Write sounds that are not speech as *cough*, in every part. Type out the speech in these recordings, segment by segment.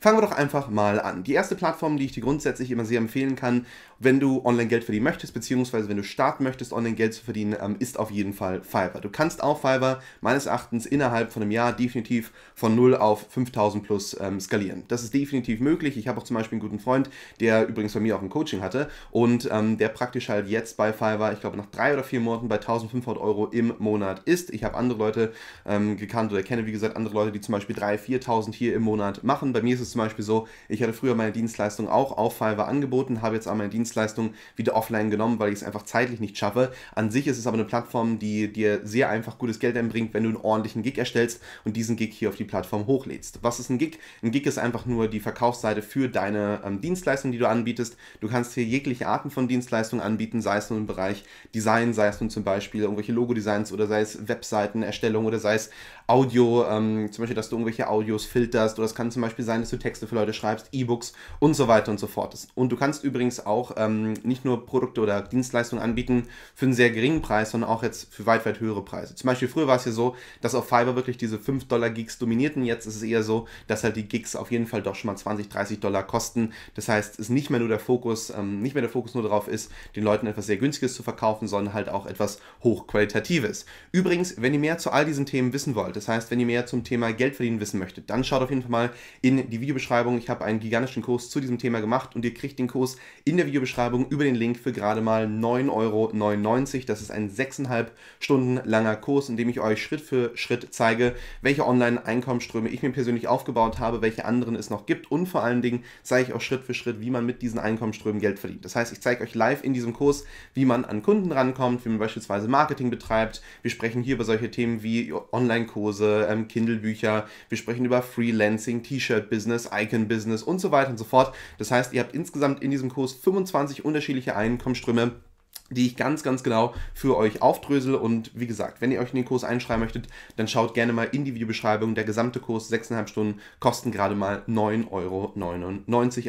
Fangen wir doch einfach mal an. Die erste Plattform, die ich dir grundsätzlich immer sehr empfehlen kann, wenn du Online-Geld verdienen möchtest, beziehungsweise wenn du starten möchtest, Online-Geld zu verdienen, ähm, ist auf jeden Fall Fiverr. Du kannst auf Fiverr meines Erachtens innerhalb von einem Jahr definitiv von 0 auf 5000 plus ähm, skalieren. Das ist definitiv möglich. Ich habe auch zum Beispiel einen guten Freund, der übrigens bei mir auch ein Coaching hatte und ähm, der praktisch halt jetzt bei Fiverr, ich glaube nach drei oder vier Monaten bei 1500 Euro im Monat ist. Ich habe andere Leute ähm, gekannt oder kenne, wie gesagt, andere Leute, die zum Beispiel 3.000, 4.000 hier im Monat machen. Bei mir ist es es zum Beispiel so, ich hatte früher meine Dienstleistung auch auf Fiverr angeboten, habe jetzt aber meine Dienstleistung wieder offline genommen, weil ich es einfach zeitlich nicht schaffe. An sich ist es aber eine Plattform, die dir sehr einfach gutes Geld einbringt, wenn du einen ordentlichen Gig erstellst und diesen Gig hier auf die Plattform hochlädst. Was ist ein Gig? Ein Gig ist einfach nur die Verkaufsseite für deine ähm, Dienstleistung, die du anbietest. Du kannst hier jegliche Arten von Dienstleistungen anbieten, sei es nun im Bereich Design, sei es nun zum Beispiel irgendwelche Logo-Designs oder sei es Webseitenerstellung oder sei es Audio, ähm, zum Beispiel, dass du irgendwelche Audios filterst oder es kann zum Beispiel sein, dass du Texte für Leute schreibst, E-Books und so weiter und so fort. Und du kannst übrigens auch ähm, nicht nur Produkte oder Dienstleistungen anbieten für einen sehr geringen Preis, sondern auch jetzt für weit, weit höhere Preise. Zum Beispiel früher war es ja so, dass auf Fiverr wirklich diese 5-Dollar-Gigs dominierten. Jetzt ist es eher so, dass halt die Gigs auf jeden Fall doch schon mal 20, 30 Dollar kosten. Das heißt, es ist nicht mehr nur der Fokus, ähm, nicht mehr der Fokus nur darauf ist, den Leuten etwas sehr günstiges zu verkaufen, sondern halt auch etwas hochqualitatives. Übrigens, wenn ihr mehr zu all diesen Themen wissen wollt, das heißt, wenn ihr mehr zum Thema Geld verdienen wissen möchtet, dann schaut auf jeden Fall mal in die Videobeschreibung. Ich habe einen gigantischen Kurs zu diesem Thema gemacht und ihr kriegt den Kurs in der Videobeschreibung über den Link für gerade mal 9,99 Euro. Das ist ein 6,5 Stunden langer Kurs, in dem ich euch Schritt für Schritt zeige, welche Online-Einkommensströme ich mir persönlich aufgebaut habe, welche anderen es noch gibt und vor allen Dingen zeige ich auch Schritt für Schritt, wie man mit diesen Einkommensströmen Geld verdient. Das heißt, ich zeige euch live in diesem Kurs, wie man an Kunden rankommt, wie man beispielsweise Marketing betreibt. Wir sprechen hier über solche Themen wie Online-Kurse kurse ähm, Kindle-Bücher, wir sprechen über Freelancing, T-Shirt-Business, Icon-Business und so weiter und so fort. Das heißt, ihr habt insgesamt in diesem Kurs 25 unterschiedliche Einkommensströme die ich ganz, ganz genau für euch aufdrösel. Und wie gesagt, wenn ihr euch in den Kurs einschreiben möchtet, dann schaut gerne mal in die Videobeschreibung. Der gesamte Kurs, 6,5 Stunden, kosten gerade mal 9,99 Euro,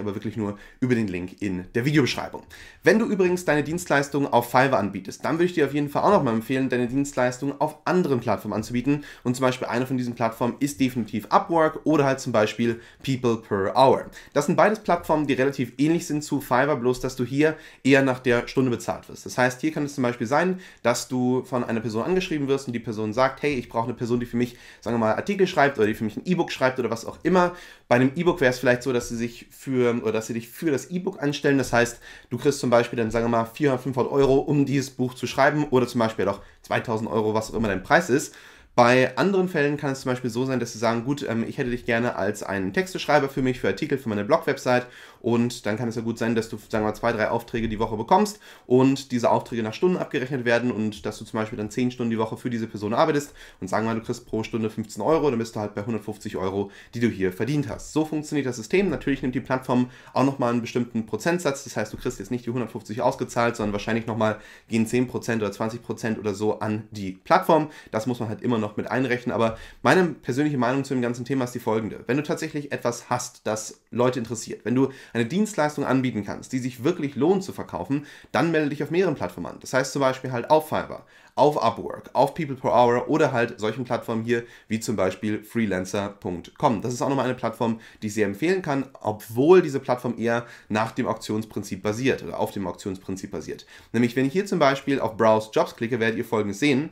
aber wirklich nur über den Link in der Videobeschreibung. Wenn du übrigens deine Dienstleistung auf Fiverr anbietest, dann würde ich dir auf jeden Fall auch nochmal empfehlen, deine Dienstleistung auf anderen Plattformen anzubieten. Und zum Beispiel eine von diesen Plattformen ist definitiv Upwork oder halt zum Beispiel People Per Hour. Das sind beides Plattformen, die relativ ähnlich sind zu Fiverr, bloß dass du hier eher nach der Stunde bezahlt ist. Das heißt, hier kann es zum Beispiel sein, dass du von einer Person angeschrieben wirst und die Person sagt, hey, ich brauche eine Person, die für mich, sagen wir mal, Artikel schreibt oder die für mich ein E-Book schreibt oder was auch immer. Bei einem E-Book wäre es vielleicht so, dass sie sich für oder dass sie dich für das E-Book anstellen. Das heißt, du kriegst zum Beispiel dann, sagen wir mal, 400, 500 Euro, um dieses Buch zu schreiben oder zum Beispiel auch 2000 Euro, was auch immer dein Preis ist. Bei anderen Fällen kann es zum Beispiel so sein, dass sie sagen, gut, ähm, ich hätte dich gerne als einen Texteschreiber für mich, für Artikel, für meine Blog-Website und dann kann es ja gut sein, dass du, sagen wir mal, zwei, drei Aufträge die Woche bekommst und diese Aufträge nach Stunden abgerechnet werden und dass du zum Beispiel dann zehn Stunden die Woche für diese Person arbeitest und sagen wir mal, du kriegst pro Stunde 15 Euro, dann bist du halt bei 150 Euro, die du hier verdient hast. So funktioniert das System. Natürlich nimmt die Plattform auch nochmal einen bestimmten Prozentsatz, das heißt, du kriegst jetzt nicht die 150 ausgezahlt, sondern wahrscheinlich nochmal gehen 10% oder 20% oder so an die Plattform. Das muss man halt immer noch noch mit einrechnen. Aber meine persönliche Meinung zu dem ganzen Thema ist die folgende. Wenn du tatsächlich etwas hast, das Leute interessiert, wenn du eine Dienstleistung anbieten kannst, die sich wirklich lohnt zu verkaufen, dann melde dich auf mehreren Plattformen an. Das heißt zum Beispiel halt auf Fiverr, auf Upwork, auf People Per Hour oder halt solchen Plattformen hier wie zum Beispiel freelancer.com. Das ist auch nochmal eine Plattform, die ich sehr empfehlen kann, obwohl diese Plattform eher nach dem Auktionsprinzip basiert oder auf dem Auktionsprinzip basiert. Nämlich, wenn ich hier zum Beispiel auf Browse Jobs klicke, werdet ihr folgendes sehen.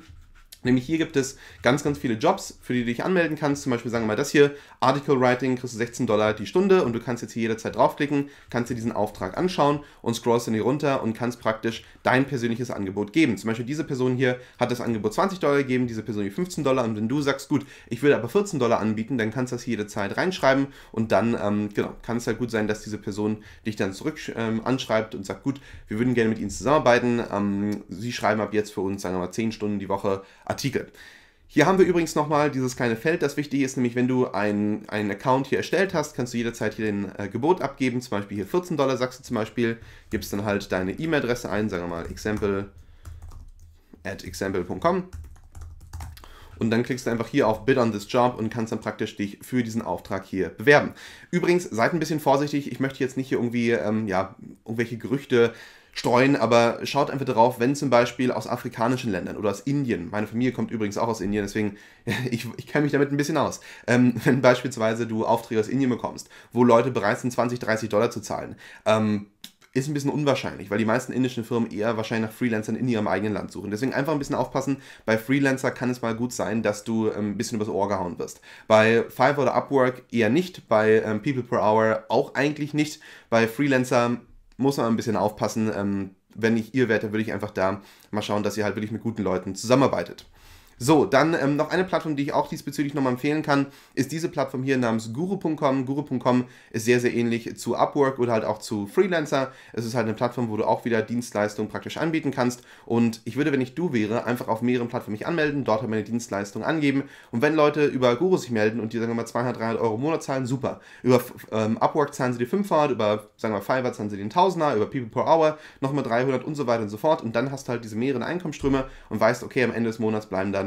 Nämlich hier gibt es ganz, ganz viele Jobs, für die du dich anmelden kannst. Zum Beispiel sagen wir mal das hier, Article Writing, kriegst du 16 Dollar die Stunde und du kannst jetzt hier jederzeit draufklicken, kannst dir diesen Auftrag anschauen und scrollst dann hier runter und kannst praktisch dein persönliches Angebot geben. Zum Beispiel diese Person hier hat das Angebot 20 Dollar gegeben, diese Person hier 15 Dollar und wenn du sagst, gut, ich will aber 14 Dollar anbieten, dann kannst du das hier jederzeit reinschreiben und dann, ähm, genau, kann es halt gut sein, dass diese Person dich dann zurück ähm, anschreibt und sagt, gut, wir würden gerne mit Ihnen zusammenarbeiten, ähm, Sie schreiben ab jetzt für uns, sagen wir mal, 10 Stunden die Woche Artikel. Hier haben wir übrigens nochmal dieses kleine Feld, das wichtig ist, nämlich wenn du einen, Account hier erstellt hast, kannst du jederzeit hier den äh, Gebot abgeben, zum Beispiel hier 14 Dollar sagst du zum Beispiel, gibst dann halt deine E-Mail-Adresse ein, sagen wir mal example at example.com und dann klickst du einfach hier auf Bid on this Job und kannst dann praktisch dich für diesen Auftrag hier bewerben. Übrigens, seid ein bisschen vorsichtig. Ich möchte jetzt nicht hier irgendwie, ähm, ja, irgendwelche Gerüchte streuen, aber schaut einfach drauf, wenn zum Beispiel aus afrikanischen Ländern oder aus Indien, meine Familie kommt übrigens auch aus Indien, deswegen *laughs* ich, ich kenne mich damit ein bisschen aus, ähm, *laughs* wenn beispielsweise du Aufträge aus Indien bekommst, wo Leute bereit sind, 20, 30 Dollar zu zahlen, ähm, ist ein bisschen unwahrscheinlich, weil die meisten indischen Firmen eher wahrscheinlich nach Freelancern in ihrem eigenen Land suchen. Deswegen einfach ein bisschen aufpassen. Bei Freelancer kann es mal gut sein, dass du ähm, ein bisschen übers Ohr gehauen wirst. Bei Fiverr oder Upwork eher nicht, bei ähm, People per Hour auch eigentlich nicht. Bei Freelancer muss man ein bisschen aufpassen. Ähm, wenn ich ihr wäre, dann würde ich einfach da mal schauen, dass ihr halt wirklich mit guten Leuten zusammenarbeitet. So, dann ähm, noch eine Plattform, die ich auch diesbezüglich nochmal empfehlen kann, ist diese Plattform hier namens guru.com. Guru.com ist sehr, sehr ähnlich zu Upwork oder halt auch zu Freelancer. Es ist halt eine Plattform, wo du auch wieder Dienstleistungen praktisch anbieten kannst. Und ich würde, wenn ich du wäre, einfach auf mehreren Plattformen mich anmelden, dort halt meine Dienstleistung angeben. Und wenn Leute über Guru sich melden und die, sagen wir mal, 200, 300 Euro im Monat zahlen, super. Über ähm, Upwork zahlen sie die 500, über, sagen wir mal, Fiverr zahlen sie den 1000er, über People per Hour nochmal 300 und so weiter und so fort. Und dann hast du halt diese mehreren Einkommensströme und weißt, okay, am Ende des Monats bleiben dann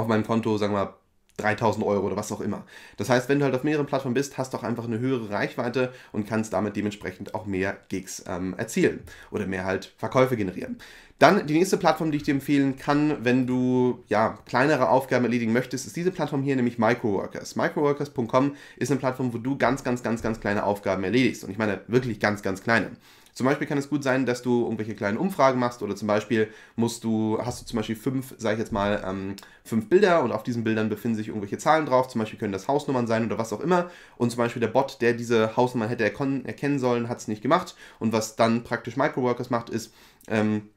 auf meinem Konto, sagen wir mal, 3000 Euro oder was auch immer. Das heißt, wenn du halt auf mehreren Plattformen bist, hast du auch einfach eine höhere Reichweite und kannst damit dementsprechend auch mehr Gigs ähm, erzielen oder mehr halt Verkäufe generieren. Dann die nächste Plattform, die ich dir empfehlen kann, wenn du ja kleinere Aufgaben erledigen möchtest, ist diese Plattform hier, nämlich Microworkers. Microworkers.com ist eine Plattform, wo du ganz, ganz, ganz, ganz kleine Aufgaben erledigst. Und ich meine wirklich ganz, ganz kleine. Zum Beispiel kann es gut sein, dass du irgendwelche kleinen Umfragen machst oder zum Beispiel musst du, hast du zum Beispiel fünf, sag ich jetzt mal, ähm, fünf Bilder und auf diesen Bildern befinden sich irgendwelche Zahlen drauf. Zum Beispiel können das Hausnummern sein oder was auch immer. Und zum Beispiel der Bot, der diese Hausnummern hätte erkennen sollen, hat es nicht gemacht. Und was dann praktisch Microworkers macht, ist, ähm,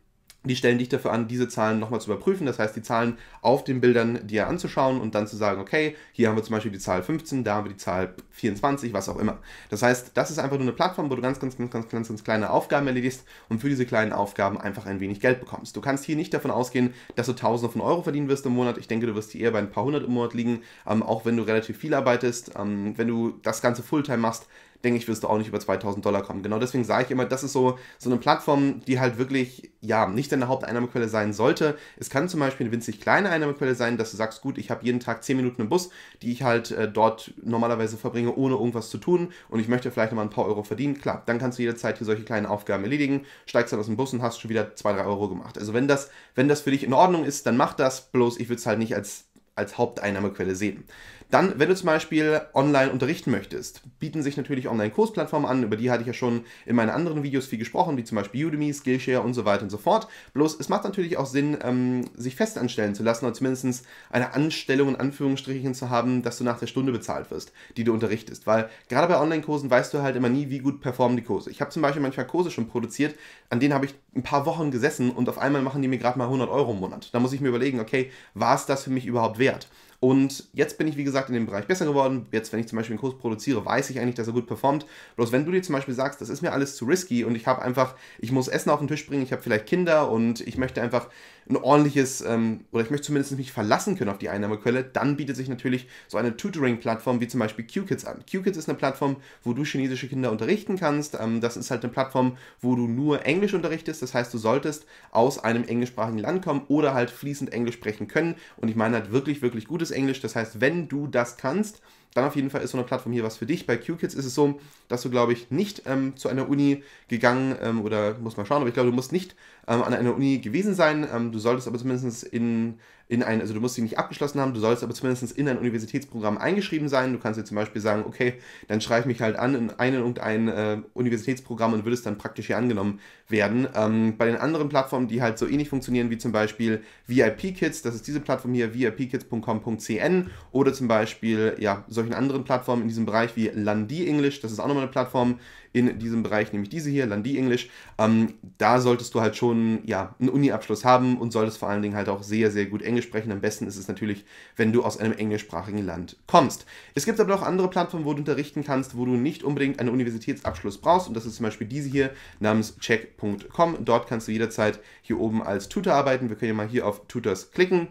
die stellen dich dafür an, diese Zahlen nochmal zu überprüfen. Das heißt, die Zahlen auf den Bildern dir anzuschauen und dann zu sagen, okay, hier haben wir zum Beispiel die Zahl 15, da haben wir die Zahl 24, was auch immer. Das heißt, das ist einfach nur eine Plattform, wo du ganz, ganz, ganz, ganz, ganz, ganz kleine Aufgaben erledigst und für diese kleinen Aufgaben einfach ein wenig Geld bekommst. Du kannst hier nicht davon ausgehen, dass du Tausende von Euro verdienen wirst im Monat. Ich denke, du wirst hier eher bei ein paar hundert im Monat liegen, ähm, auch wenn du relativ viel arbeitest. Ähm, wenn du das Ganze Fulltime machst, denke ich, wirst du auch nicht über 2000 Dollar kommen. Genau deswegen sage ich immer, das ist so, so eine Plattform, die halt wirklich, ja, nicht deine Haupteinnahmequelle sein sollte. Es kann zum Beispiel eine winzig kleine Einnahmequelle sein, dass du sagst, gut, ich habe jeden Tag 10 Minuten im Bus, die ich halt äh, dort normalerweise verbringe, ohne irgendwas zu tun und ich möchte vielleicht nochmal ein paar Euro verdienen. Klar, dann kannst du jederzeit hier solche kleinen Aufgaben erledigen, steigst dann aus dem Bus und hast schon wieder 2, 3 Euro gemacht. Also wenn das, wenn das für dich in Ordnung ist, dann mach das, bloß ich würde es halt nicht als als Haupteinnahmequelle sehen. Dann, wenn du zum Beispiel online unterrichten möchtest, bieten sich natürlich Online-Kursplattformen an, über die hatte ich ja schon in meinen anderen Videos viel gesprochen, wie zum Beispiel Udemy, Skillshare und so weiter und so fort. Bloß es macht natürlich auch Sinn, ähm, sich fest anstellen zu lassen oder zumindest eine Anstellung in Anführungsstrichen zu haben, dass du nach der Stunde bezahlt wirst, die du unterrichtest. Weil gerade bei Online-Kursen weißt du halt immer nie, wie gut performen die Kurse. Ich habe zum Beispiel manchmal Kurse schon produziert, an denen habe ich ein paar Wochen gesessen und auf einmal machen die mir gerade mal 100 Euro im Monat. Da muss ich mir überlegen, okay, war es das für mich überhaupt wert? Und jetzt bin ich, wie gesagt, in dem Bereich besser geworden. Jetzt, wenn ich zum Beispiel einen Kurs produziere, weiß ich eigentlich, dass er gut performt. Bloß wenn du dir zum Beispiel sagst, das ist mir alles zu risky und ich habe einfach, ich muss Essen auf den Tisch bringen, ich habe vielleicht Kinder und ich möchte einfach ein ordentliches, ähm, oder ich möchte zumindest mich verlassen können auf die Einnahmequelle, dann bietet sich natürlich so eine Tutoring-Plattform wie zum Beispiel QKids an. QKids ist eine Plattform, wo du chinesische Kinder unterrichten kannst. Ähm, das ist halt eine Plattform, wo du nur Englisch unterrichtest. Das heißt, du solltest aus einem englischsprachigen Land kommen oder halt fließend Englisch sprechen können. Und ich meine halt wirklich, wirklich gutes Englisch. Das heißt, wenn du das kannst, dann auf jeden Fall ist so eine Plattform hier was für dich. Bei QKids ist es so, dass du, glaube ich, nicht ähm, zu einer Uni gegangen ähm, oder muss man schauen, aber ich glaube, du musst nicht ähm, an einer Uni gewesen sein. Ähm, du solltest aber zumindest in in ein, also du musst sie nicht abgeschlossen haben, du sollst aber zumindest in ein Universitätsprogramm eingeschrieben sein. Du kannst dir zum Beispiel sagen, okay, dann schreibe mich halt an in ein irgendein äh, Universitätsprogramm und würdest dann praktisch hier angenommen werden. Ähm, bei den anderen Plattformen, die halt so ähnlich funktionieren, wie zum Beispiel VIP-Kids, das ist diese Plattform hier, vipkids.com.cn oder zum Beispiel, ja, solchen anderen Plattformen in diesem Bereich wie Landi English, das ist auch nochmal eine Plattform, in diesem Bereich, nämlich diese hier, Landi Englisch. Ähm, da solltest du halt schon ja, einen Uni-Abschluss haben und solltest vor allen Dingen halt auch sehr, sehr gut Englisch sprechen. Am besten ist es natürlich, wenn du aus einem englischsprachigen Land kommst. Es gibt aber auch andere Plattformen, wo du unterrichten kannst, wo du nicht unbedingt einen Universitätsabschluss brauchst. Und das ist zum Beispiel diese hier namens check.com. Dort kannst du jederzeit hier oben als Tutor arbeiten. Wir können ja mal hier auf Tutors klicken.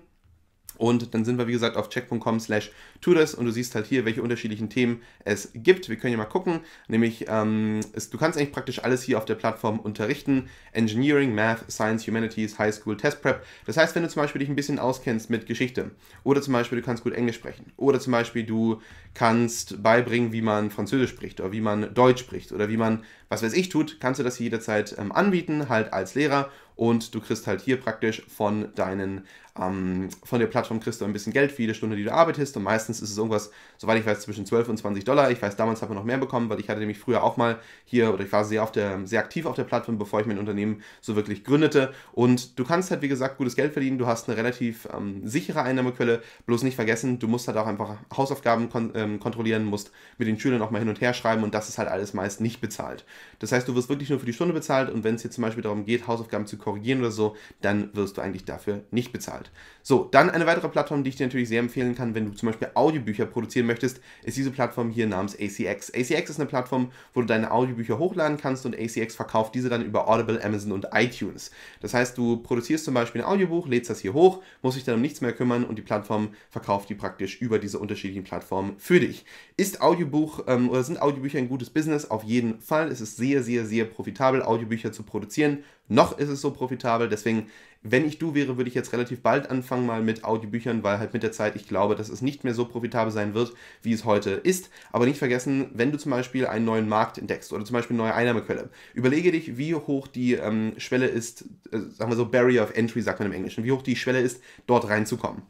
Und dann sind wir, wie gesagt, auf check.com slash todes und du siehst halt hier, welche unterschiedlichen Themen es gibt. Wir können ja mal gucken, nämlich ähm, es, du kannst eigentlich praktisch alles hier auf der Plattform unterrichten. Engineering, Math, Science, Humanities, High School, Test Prep. Das heißt, wenn du zum Beispiel dich ein bisschen auskennst mit Geschichte oder zum Beispiel du kannst gut Englisch sprechen oder zum Beispiel du kannst beibringen, wie man Französisch spricht oder wie man Deutsch spricht oder wie man, was weiß ich, tut, kannst du das hier jederzeit ähm, anbieten, halt als Lehrer und du kriegst halt hier praktisch von deinen ähm, von der Plattform kriegst du ein bisschen Geld für jede Stunde, die du arbeitest. Und meistens ist es irgendwas, soweit ich weiß, zwischen 12 und 20 Dollar. Ich weiß, damals haben wir noch mehr bekommen, weil ich hatte nämlich früher auch mal hier oder ich war sehr, auf der, sehr aktiv auf der Plattform, bevor ich mein Unternehmen so wirklich gründete. Und du kannst halt, wie gesagt, gutes Geld verdienen. Du hast eine relativ ähm, sichere Einnahmequelle. Bloß nicht vergessen, du musst halt auch einfach Hausaufgaben kon ähm, kontrollieren, musst mit den Schülern auch mal hin und her schreiben und das ist halt alles meist nicht bezahlt. Das heißt, du wirst wirklich nur für die Stunde bezahlt und wenn es jetzt zum Beispiel darum geht, Hausaufgaben zu korrigieren oder so, dann wirst du eigentlich dafür nicht bezahlt halt. So, dann eine weitere Plattform, die ich dir natürlich sehr empfehlen kann, wenn du zum Beispiel Audiobücher produzieren möchtest, ist diese Plattform hier namens ACX. ACX ist eine Plattform, wo du deine Audiobücher hochladen kannst und ACX verkauft diese dann über Audible, Amazon und iTunes. Das heißt, du produzierst zum Beispiel ein Audiobuch, lädst das hier hoch, musst dich dann um nichts mehr kümmern und die Plattform verkauft die praktisch über diese unterschiedlichen Plattformen für dich. Ist Audiobuch ähm, oder sind Audiobücher ein gutes Business? Auf jeden Fall. Es ist sehr, sehr, sehr profitabel, Audiobücher zu produzieren. Noch ist es so profitabel, deswegen wenn ich du wäre, würde ich jetzt relativ bald anfangen mal mit Audiobüchern, weil halt mit der Zeit ich glaube, dass es nicht mehr so profitabel sein wird, wie es heute ist. Aber nicht vergessen, wenn du zum Beispiel einen neuen Markt entdeckst oder zum Beispiel eine neue Einnahmequelle, überlege dich, wie hoch die ähm, Schwelle ist, äh, sagen wir so Barrier of Entry, sagt man im Englischen, wie hoch die Schwelle ist, dort reinzukommen.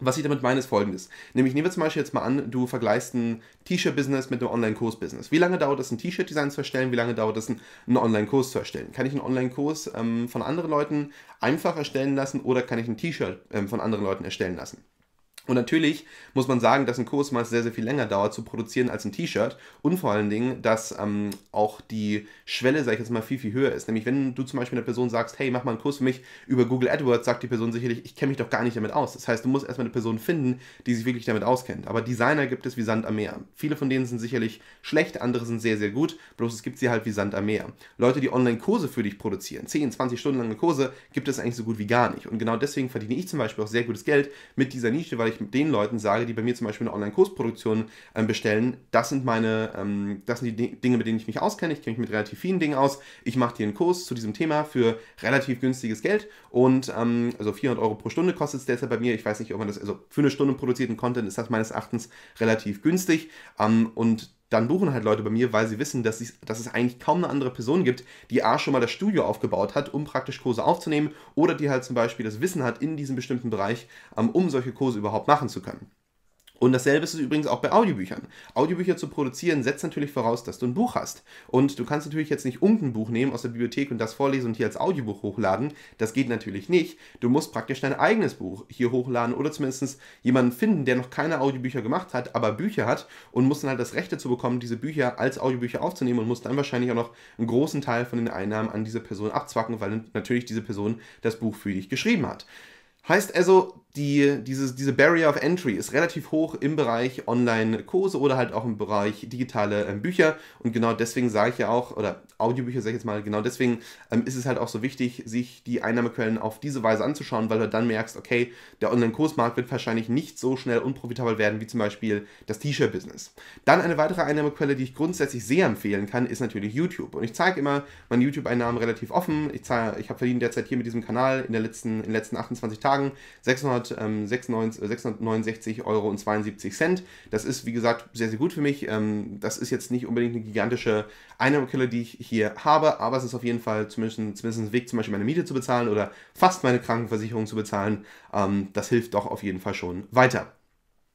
Was ich damit meine, ist folgendes. Nämlich nehmen wir zum Beispiel jetzt mal an, du vergleichst ein T-Shirt-Business mit einem Online-Kurs-Business. Wie lange dauert es, ein T-Shirt-Design zu erstellen? Wie lange dauert es, einen Online-Kurs zu erstellen? Kann ich einen Online-Kurs ähm, von anderen Leuten einfach erstellen lassen oder kann ich ein T-Shirt ähm, von anderen Leuten erstellen lassen? Und natürlich muss man sagen, dass ein Kurs Kursmaß sehr, sehr viel länger dauert zu produzieren als ein T-Shirt und vor allen Dingen, dass ähm, auch die Schwelle, sag ich jetzt mal, viel, viel höher ist. Nämlich, wenn du zum Beispiel einer Person sagst, hey, mach mal einen Kurs für mich über Google AdWords, sagt die Person sicherlich, ich kenne mich doch gar nicht damit aus. Das heißt, du musst erstmal eine Person finden, die sich wirklich damit auskennt. Aber Designer gibt es wie Sand am Meer. Viele von denen sind sicherlich schlecht, andere sind sehr, sehr gut, bloß es gibt sie halt wie Sand am Meer. Leute, die Online-Kurse für dich produzieren, 10, 20 Stunden lange Kurse, gibt es eigentlich so gut wie gar nicht. Und genau deswegen verdiene ich zum Beispiel auch sehr gutes Geld mit dieser Nische, weil ich ich den Leuten sage, die bei mir zum Beispiel eine Online-Kursproduktion ähm, bestellen, das sind meine, ähm, das sind die Dinge, mit denen ich mich auskenne. Ich kenne mich mit relativ vielen Dingen aus. Ich mache dir einen Kurs zu diesem Thema für relativ günstiges Geld und ähm, also 400 Euro pro Stunde kostet es deshalb bei mir. Ich weiß nicht, ob man das, also für eine Stunde produzierten Content ist das meines Erachtens relativ günstig und dann buchen halt Leute bei mir, weil sie wissen, dass, dass, es eigentlich kaum eine andere Person gibt, die A schon mal das Studio aufgebaut hat, um praktisch Kurse aufzunehmen oder die halt zum Beispiel das Wissen hat in diesem bestimmten Bereich, ähm, um solche Kurse überhaupt machen zu können. Und dasselbe ist es übrigens auch bei Audiobüchern. Audiobücher zu produzieren setzt natürlich voraus, dass du ein Buch hast. Und du kannst natürlich jetzt nicht irgendein Buch nehmen aus der Bibliothek und das vorlesen und hier als Audiobuch hochladen. Das geht natürlich nicht. Du musst praktisch dein eigenes Buch hier hochladen oder zumindest jemanden finden, der noch keine Audiobücher gemacht hat, aber Bücher hat und musst dann halt das Recht dazu bekommen, diese Bücher als Audiobücher aufzunehmen und musst dann wahrscheinlich auch noch einen großen Teil von den Einnahmen an diese Person abzwacken, weil natürlich diese Person das Buch für dich geschrieben hat. Heißt also, die, dieses, diese Barrier of Entry ist relativ hoch im Bereich Online-Kurse oder halt auch im Bereich digitale ähm, Bücher. Und genau deswegen sage ich ja auch, oder Audiobücher sage ich jetzt mal, genau deswegen ähm, ist es halt auch so wichtig, sich die Einnahmequellen auf diese Weise anzuschauen, weil du dann merkst, okay, der Online-Kursmarkt wird wahrscheinlich nicht so schnell unprofitabel werden wie zum Beispiel das T-Shirt-Business. Dann eine weitere Einnahmequelle, die ich grundsätzlich sehr empfehlen kann, ist natürlich YouTube. Und ich zeige immer meine YouTube-Einnahmen relativ offen. Ich, ich habe verdient derzeit hier mit diesem Kanal in, der letzten, in den letzten 28 Tagen 600 669,72 ähm, äh, Euro. Das ist, wie gesagt, sehr, sehr gut für mich. Ähm, das ist jetzt nicht unbedingt eine gigantische Einnahmekille, die ich hier habe, aber es ist auf jeden Fall zumindest, zumindest ein Weg, zum Beispiel meine Miete zu bezahlen oder fast meine Krankenversicherung zu bezahlen. Ähm, das hilft doch auf jeden Fall schon weiter.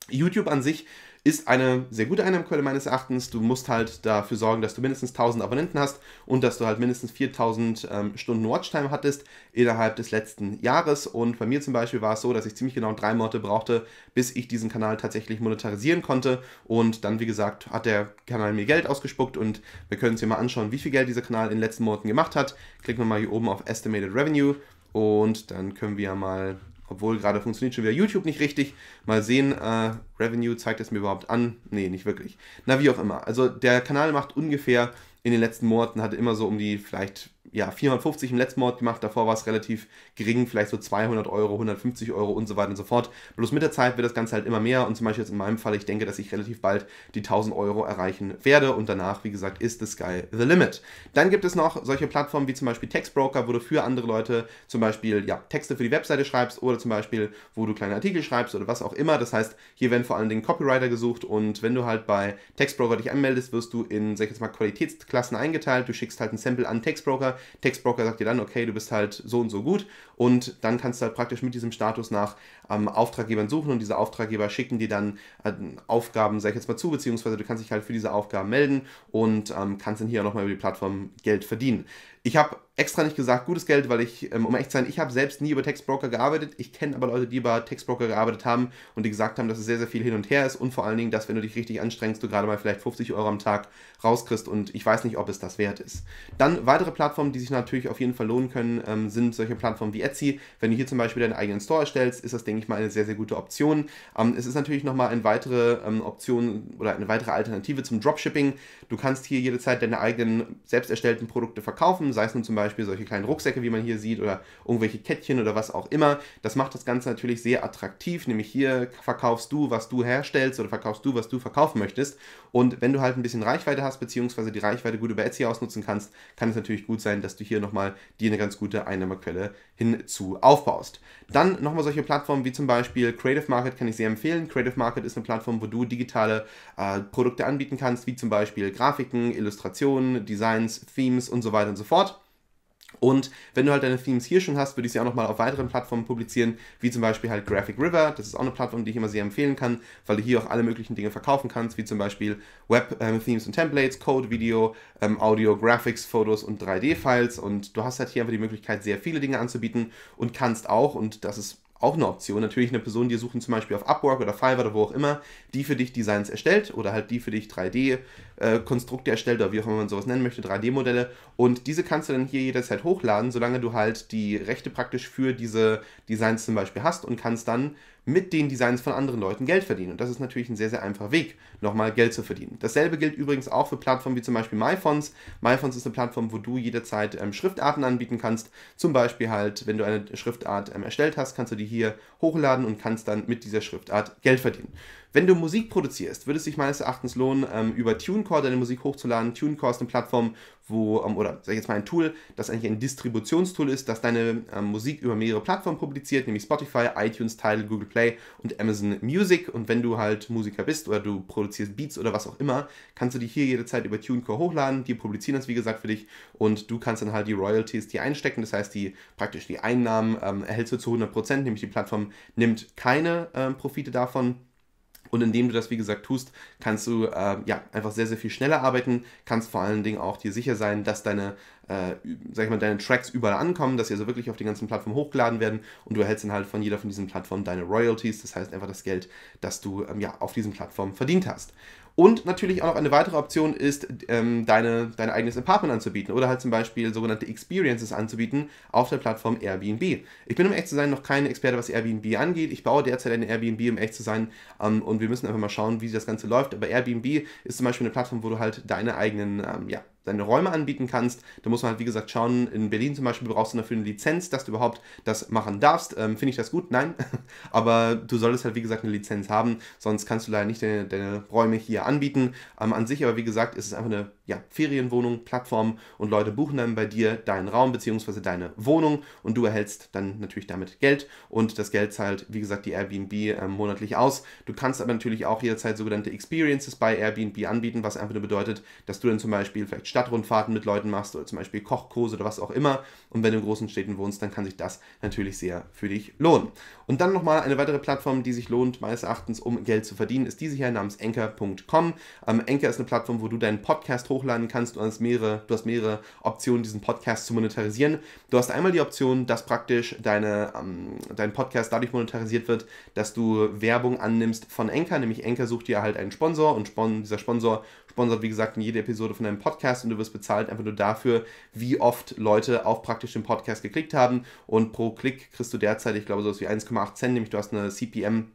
YouTube an sich ist eine sehr gute Einnahmequelle meines Erachtens. Du musst halt dafür sorgen, dass du mindestens 1000 Abonnenten hast und dass du halt mindestens 4000 ähm, Stunden Watchtime hattest innerhalb des letzten Jahres. Und bei mir zum Beispiel war es so, dass ich ziemlich genau drei Monate brauchte, bis ich diesen Kanal tatsächlich monetarisieren konnte. Und dann, wie gesagt, hat der Kanal mir Geld ausgespuckt und wir können uns hier mal anschauen, wie viel Geld dieser Kanal in den letzten Monaten gemacht hat. Klicken wir mal hier oben auf Estimated Revenue. Und dann können wir mal obwohl gerade funktioniert schon wieder YouTube nicht richtig. Mal sehen, äh, Revenue zeigt es mir überhaupt an. Nee, nicht wirklich. Na, wie auch immer. Also der Kanal macht ungefähr in den letzten Monaten hatte immer so um die vielleicht ja, 450 im letzten Monat gemacht, davor war es relativ gering, vielleicht so 200 Euro, 150 Euro und so weiter und so fort. Bloß mit der Zeit wird das Ganze halt immer mehr und zum Beispiel jetzt in meinem Fall, ich denke, dass ich relativ bald die 1000 Euro erreichen werde und danach, wie gesagt, ist the sky the limit. Dann gibt es noch solche Plattformen wie zum Beispiel Textbroker, wo du für andere Leute zum Beispiel ja, Texte für die Webseite schreibst oder zum Beispiel, wo du kleine Artikel schreibst oder was auch immer. Das heißt, hier werden vor allen Dingen Copywriter gesucht und wenn du halt bei Textbroker dich anmeldest, wirst du in, sag ich jetzt mal, Qualitätsklassen eingeteilt. Du schickst halt ein Sample an Textbroker, Textbroker sagt dir dann, okay, du bist halt so und so gut und dann kannst du halt praktisch mit diesem Status nach ähm, Auftraggebern suchen und diese Auftraggeber schicken dir dann äh, Aufgaben, sag ich jetzt mal zu, beziehungsweise du kannst dich halt für diese Aufgaben melden und ähm, kannst dann hier auch nochmal über die Plattform Geld verdienen. Ich habe extra nicht gesagt gutes Geld, weil ich, ähm, um echt zu sein, ich habe selbst nie über Textbroker gearbeitet. Ich kenne aber Leute, die über Textbroker gearbeitet haben und die gesagt haben, dass es sehr, sehr viel hin und her ist und vor allen Dingen, dass wenn du dich richtig anstrengst, du gerade mal vielleicht 50 Euro am Tag rauskriegst und ich weiß nicht, ob es das wert ist. Dann weitere Plattformen, die sich natürlich auf jeden Fall lohnen können, ähm, sind solche Plattformen wie Etsy. Wenn du hier zum Beispiel deinen eigenen Store erstellst, ist das Ding denke ich mal, eine sehr, sehr gute Option. Ähm, es ist natürlich nochmal eine weitere ähm, Option oder eine weitere Alternative zum Dropshipping. Du kannst hier jede Zeit deine eigenen selbst erstellten Produkte verkaufen, sei es nun zum Beispiel solche kleinen Rucksäcke, wie man hier sieht, oder irgendwelche Kettchen oder was auch immer. Das macht das Ganze natürlich sehr attraktiv, nämlich hier verkaufst du, was du herstellst oder verkaufst du, was du verkaufen möchtest. Und wenn du halt ein bisschen Reichweite hast, beziehungsweise die Reichweite gut über Etsy ausnutzen kannst, kann es natürlich gut sein, dass du hier nochmal dir eine ganz gute Einnahmequelle hinzu aufbaust. Dann nochmal solche Plattformen wie wie zum Beispiel Creative Market kann ich sehr empfehlen. Creative Market ist eine Plattform, wo du digitale äh, Produkte anbieten kannst, wie zum Beispiel Grafiken, Illustrationen, Designs, Themes und so weiter und so fort. Und wenn du halt deine Themes hier schon hast, würde ich sie auch nochmal auf weiteren Plattformen publizieren, wie zum Beispiel halt Graphic River. Das ist auch eine Plattform, die ich immer sehr empfehlen kann, weil du hier auch alle möglichen Dinge verkaufen kannst, wie zum Beispiel Web-Themes ähm, und Templates, Code, Video, ähm, Audio, Graphics, Fotos und 3D-Files. Und du hast halt hier einfach die Möglichkeit, sehr viele Dinge anzubieten und kannst auch, und das ist auch eine Option. Natürlich eine Person, die suchen zum Beispiel auf Upwork oder Fiverr oder wo auch immer, die für dich Designs erstellt oder halt die für dich 3D-Konstrukte äh, erstellt oder wie auch immer man sowas nennen möchte, 3D-Modelle. Und diese kannst du dann hier jederzeit hochladen, solange du halt die Rechte praktisch für diese Designs zum Beispiel hast und kannst dann mit den Designs von anderen Leuten Geld verdienen. Und das ist natürlich ein sehr, sehr einfacher Weg, nochmal Geld zu verdienen. Dasselbe gilt übrigens auch für Plattformen wie zum Beispiel MyFonts. MyFonts ist eine Plattform, wo du jederzeit ähm, Schriftarten anbieten kannst. Zum Beispiel halt, wenn du eine Schriftart ähm, erstellt hast, kannst du die hier hochladen und kannst dann mit dieser Schriftart Geld verdienen. Wenn du Musik produzierst, würde es sich meines Erachtens lohnen, ähm, über TuneCore deine Musik hochzuladen. TuneCore ist eine Plattform, wo, ähm, oder sag ich jetzt mal ein Tool, das eigentlich ein Distributionstool ist, das deine ähm, Musik über mehrere Plattformen publiziert, nämlich Spotify, iTunes, Tidal, Google Play und Amazon Music. Und wenn du halt Musiker bist oder du produzierst Beats oder was auch immer, kannst du die hier jederzeit über TuneCore hochladen. Die publizieren das, wie gesagt, für dich und du kannst dann halt die Royalties dir einstecken. Das heißt, die praktisch die Einnahmen ähm, erhältst du zu 100%, nämlich die Plattform nimmt keine ähm, Profite davon und indem du das, wie gesagt, tust, kannst du äh, ja einfach sehr, sehr viel schneller arbeiten, kannst vor allen Dingen auch dir sicher sein, dass deine äh, sag ich mal, deine Tracks überall ankommen, dass sie also wirklich auf den ganzen Plattformen hochgeladen werden und du erhältst dann halt von jeder von diesen Plattformen deine Royalties, das heißt einfach das Geld, das du ähm, ja, auf diesen Plattformen verdient hast. Und natürlich auch noch eine weitere Option ist, ähm, deine, dein eigenes Apartment anzubieten oder halt zum Beispiel sogenannte Experiences anzubieten auf der Plattform Airbnb. Ich bin, um echt zu sein, noch kein Experte, was Airbnb angeht. Ich baue derzeit eine Airbnb, um echt zu sein. Ähm, und wir müssen einfach mal schauen, wie das Ganze läuft. Aber Airbnb ist zum Beispiel eine Plattform, wo du halt deine eigenen, ähm, ja, deine Räume anbieten kannst. Da muss man halt, wie gesagt, schauen. In Berlin zum Beispiel brauchst du dafür eine Lizenz, dass du überhaupt das machen darfst. Ähm, Finde ich das gut? Nein. *laughs* Aber du solltest halt, wie gesagt, eine Lizenz haben. Sonst kannst du leider nicht deine, deine Räume hier anbieten. Ähm, an sich aber, wie gesagt, ist es einfach eine ja, Ferienwohnung, Plattformen und Leute buchen dann bei dir deinen Raum bzw. deine Wohnung und du erhältst dann natürlich damit Geld und das Geld zahlt, wie gesagt, die Airbnb äh, monatlich aus. Du kannst aber natürlich auch jederzeit sogenannte Experiences bei Airbnb anbieten, was einfach nur bedeutet, dass du dann zum Beispiel vielleicht Stadtrundfahrten mit Leuten machst oder zum Beispiel Kochkurse oder was auch immer. Und wenn du in großen Städten wohnst, dann kann sich das natürlich sehr für dich lohnen. Und dann nochmal eine weitere Plattform, die sich lohnt, meines Erachtens, um Geld zu verdienen, ist diese hier namens Anker.com. Ähm, Anchor ist eine Plattform, wo du deinen Podcast hoch hochladen kannst. Du hast mehrere, du hast mehrere Optionen, diesen Podcast zu monetarisieren. Du hast einmal die Option, dass praktisch deine, ähm, dein Podcast dadurch monetarisiert wird, dass du Werbung annimmst von Anchor, nämlich Anchor sucht dir halt einen Sponsor und Spon dieser Sponsor sponsert, wie gesagt, in jede Episode von deinem Podcast und du wirst bezahlt einfach nur dafür, wie oft Leute auf praktisch den Podcast geklickt haben und pro Klick kriegst du derzeit, ich glaube, so was wie 1,8 Cent, nämlich du hast eine CPM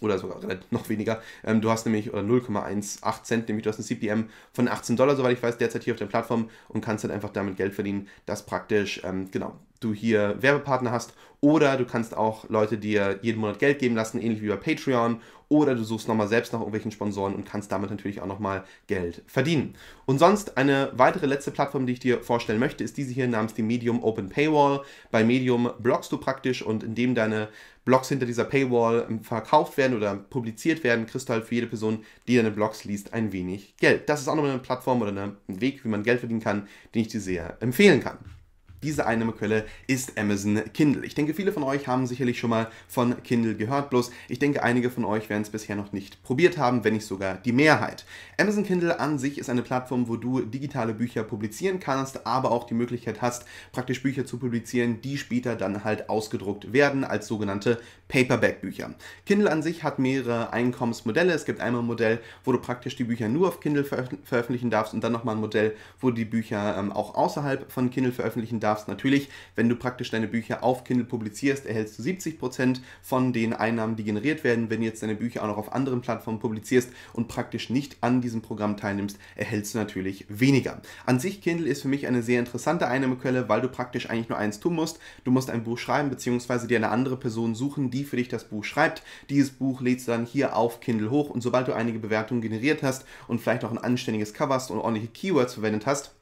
oder sogar noch weniger. Ähm, du hast nämlich 0,18 Cent, nämlich du hast ein CPM von 18 Dollar, soweit ich weiß, derzeit hier auf der Plattform und kannst dann einfach damit Geld verdienen, dass praktisch, ähm, genau, du hier Werbepartner hast oder du kannst auch Leute dir jeden Monat Geld geben lassen, ähnlich wie bei Patreon oder du suchst nochmal selbst nach irgendwelchen Sponsoren und kannst damit natürlich auch nochmal Geld verdienen. Und sonst eine weitere letzte Plattform, die ich dir vorstellen möchte, ist diese hier namens die Medium Open Paywall. Bei Medium blogst du praktisch und indem deine Blogs hinter dieser Paywall ähm, verkauft werden oder publiziert werden, kriegst du halt für jede Person, die deine Blogs liest, ein wenig Geld. Das ist auch nochmal eine Plattform oder ein Weg, wie man Geld verdienen kann, den ich dir sehr empfehlen kann. Diese Einnahmequelle ist Amazon Kindle. Ich denke, viele von euch haben sicherlich schon mal von Kindle gehört, bloß ich denke, einige von euch werden es bisher noch nicht probiert haben, wenn nicht sogar die Mehrheit. Amazon Kindle an sich ist eine Plattform, wo du digitale Bücher publizieren kannst, aber auch die Möglichkeit hast, praktisch Bücher zu publizieren, die später dann halt ausgedruckt werden als sogenannte Paperback-Bücher. Kindle an sich hat mehrere Einkommensmodelle. Es gibt einmal ein Modell, wo du praktisch die Bücher nur auf Kindle veröffentlichen darfst und dann nochmal ein Modell, wo du die Bücher ähm, auch außerhalb von Kindle veröffentlichen darfst darfst. Natürlich, wenn du praktisch deine Bücher auf Kindle publizierst, erhältst du 70% von den Einnahmen, die generiert werden. Wenn du jetzt deine Bücher auch noch auf anderen Plattformen publizierst und praktisch nicht an diesem Programm teilnimmst, erhältst du natürlich weniger. An sich, Kindle ist für mich eine sehr interessante Einnahmequelle, weil du praktisch eigentlich nur eins tun musst. Du musst ein Buch schreiben, bzw. dir eine andere Person suchen, die für dich das Buch schreibt. Dieses Buch lädst du dann hier auf Kindle hoch und sobald du einige Bewertungen generiert hast und vielleicht auch ein anständiges Cover hast und ordentliche Keywords verwendet hast,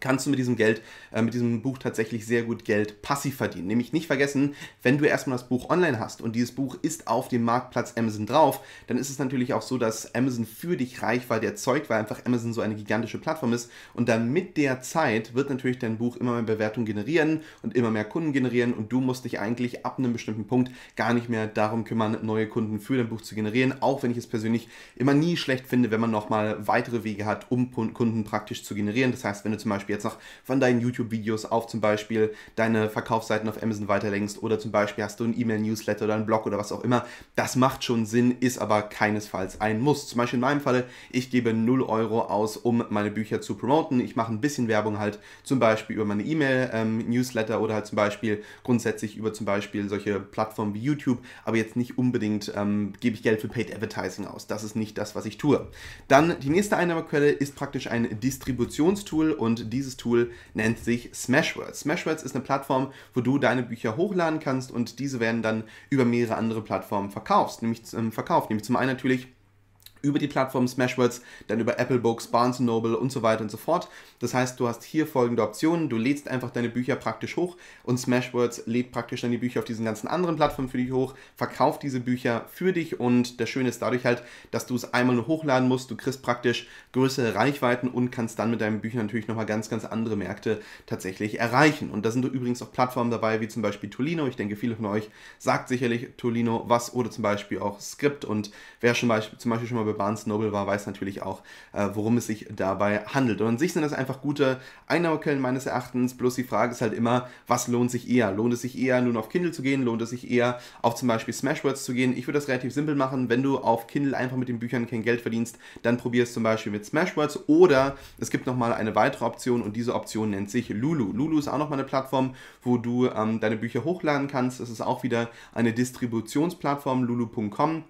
kannst du mit diesem Geld, äh, mit diesem Buch tatsächlich sehr gut Geld passiv verdienen. Nämlich nicht vergessen, wenn du erstmal das Buch online hast und dieses Buch ist auf dem Marktplatz Amazon drauf, dann ist es natürlich auch so, dass Amazon für dich Reichweite erzeugt, weil einfach Amazon so eine gigantische Plattform ist. Und dann mit der Zeit wird natürlich dein Buch immer mehr Bewertung generieren und immer mehr Kunden generieren und du musst dich eigentlich ab einem bestimmten Punkt gar nicht mehr darum kümmern, neue Kunden für dein Buch zu generieren, auch wenn ich es persönlich immer nie schlecht finde, wenn man nochmal weitere Wege hat, um Kunden praktisch zu generieren. Das heißt, wenn du zum Beispiel Beispiel jetzt noch von deinen YouTube-Videos auf zum Beispiel deine Verkaufsseiten auf Amazon weiterlenkst oder zum Beispiel hast du einen E-Mail-Newsletter oder einen Blog oder was auch immer. Das macht schon Sinn, ist aber keinesfalls ein Muss. Zum Beispiel in meinem Falle, ich gebe 0 Euro aus, um meine Bücher zu promoten. Ich mache ein bisschen Werbung halt zum Beispiel über meine E-Mail-Newsletter ähm, oder halt zum Beispiel grundsätzlich über zum Beispiel solche Plattformen wie YouTube, aber jetzt nicht unbedingt ähm, gebe ich Geld für Paid Advertising aus. Das ist nicht das, was ich tue. Dann die nächste Einnahmequelle ist praktisch ein Distributionstool und die dieses Tool nennt sich Smashwords. Smashwords ist eine Plattform, wo du deine Bücher hochladen kannst und diese werden dann über mehrere andere Plattformen verkauft. Nämlich, ähm, verkauft. nämlich zum einen natürlich über die Plattform Smashwords, dann über Apple Books, Barnes Noble und so weiter und so fort. Das heißt, du hast hier folgende Optionen. Du lädst einfach deine Bücher praktisch hoch und Smashwords lädt praktisch dann die Bücher auf diesen ganzen anderen Plattformen für dich hoch, verkauft diese Bücher für dich und das Schöne ist dadurch halt, dass du es einmal nur hochladen musst. Du kriegst praktisch größere Reichweiten und kannst dann mit deinen Büchern natürlich nochmal ganz, ganz andere Märkte tatsächlich erreichen. Und da sind übrigens auch Plattformen dabei, wie zum Beispiel Tolino. Ich denke, viele von euch sagt sicherlich Tolino was oder zum Beispiel auch Script und wer schon zum Beispiel schon mal bei Barnes Noble war, weiß natürlich auch, äh, worum es sich dabei handelt. Und an sich sind das einfach gute Einnahmequellen meines Erachtens. Bloß die Frage ist halt immer, was lohnt sich eher? Lohnt es sich eher, nun auf Kindle zu gehen? Lohnt es sich eher, auf zum Beispiel Smashwords zu gehen? Ich würde das relativ simpel machen. Wenn du auf Kindle einfach mit den Büchern kein Geld verdienst, dann probier es zum Beispiel mit Smashwords. Oder es gibt nochmal eine weitere Option und diese Option nennt sich Lulu. Lulu ist auch nochmal eine Plattform, wo du ähm, deine Bücher hochladen kannst. Es ist auch wieder eine Distributionsplattform, lulu.com.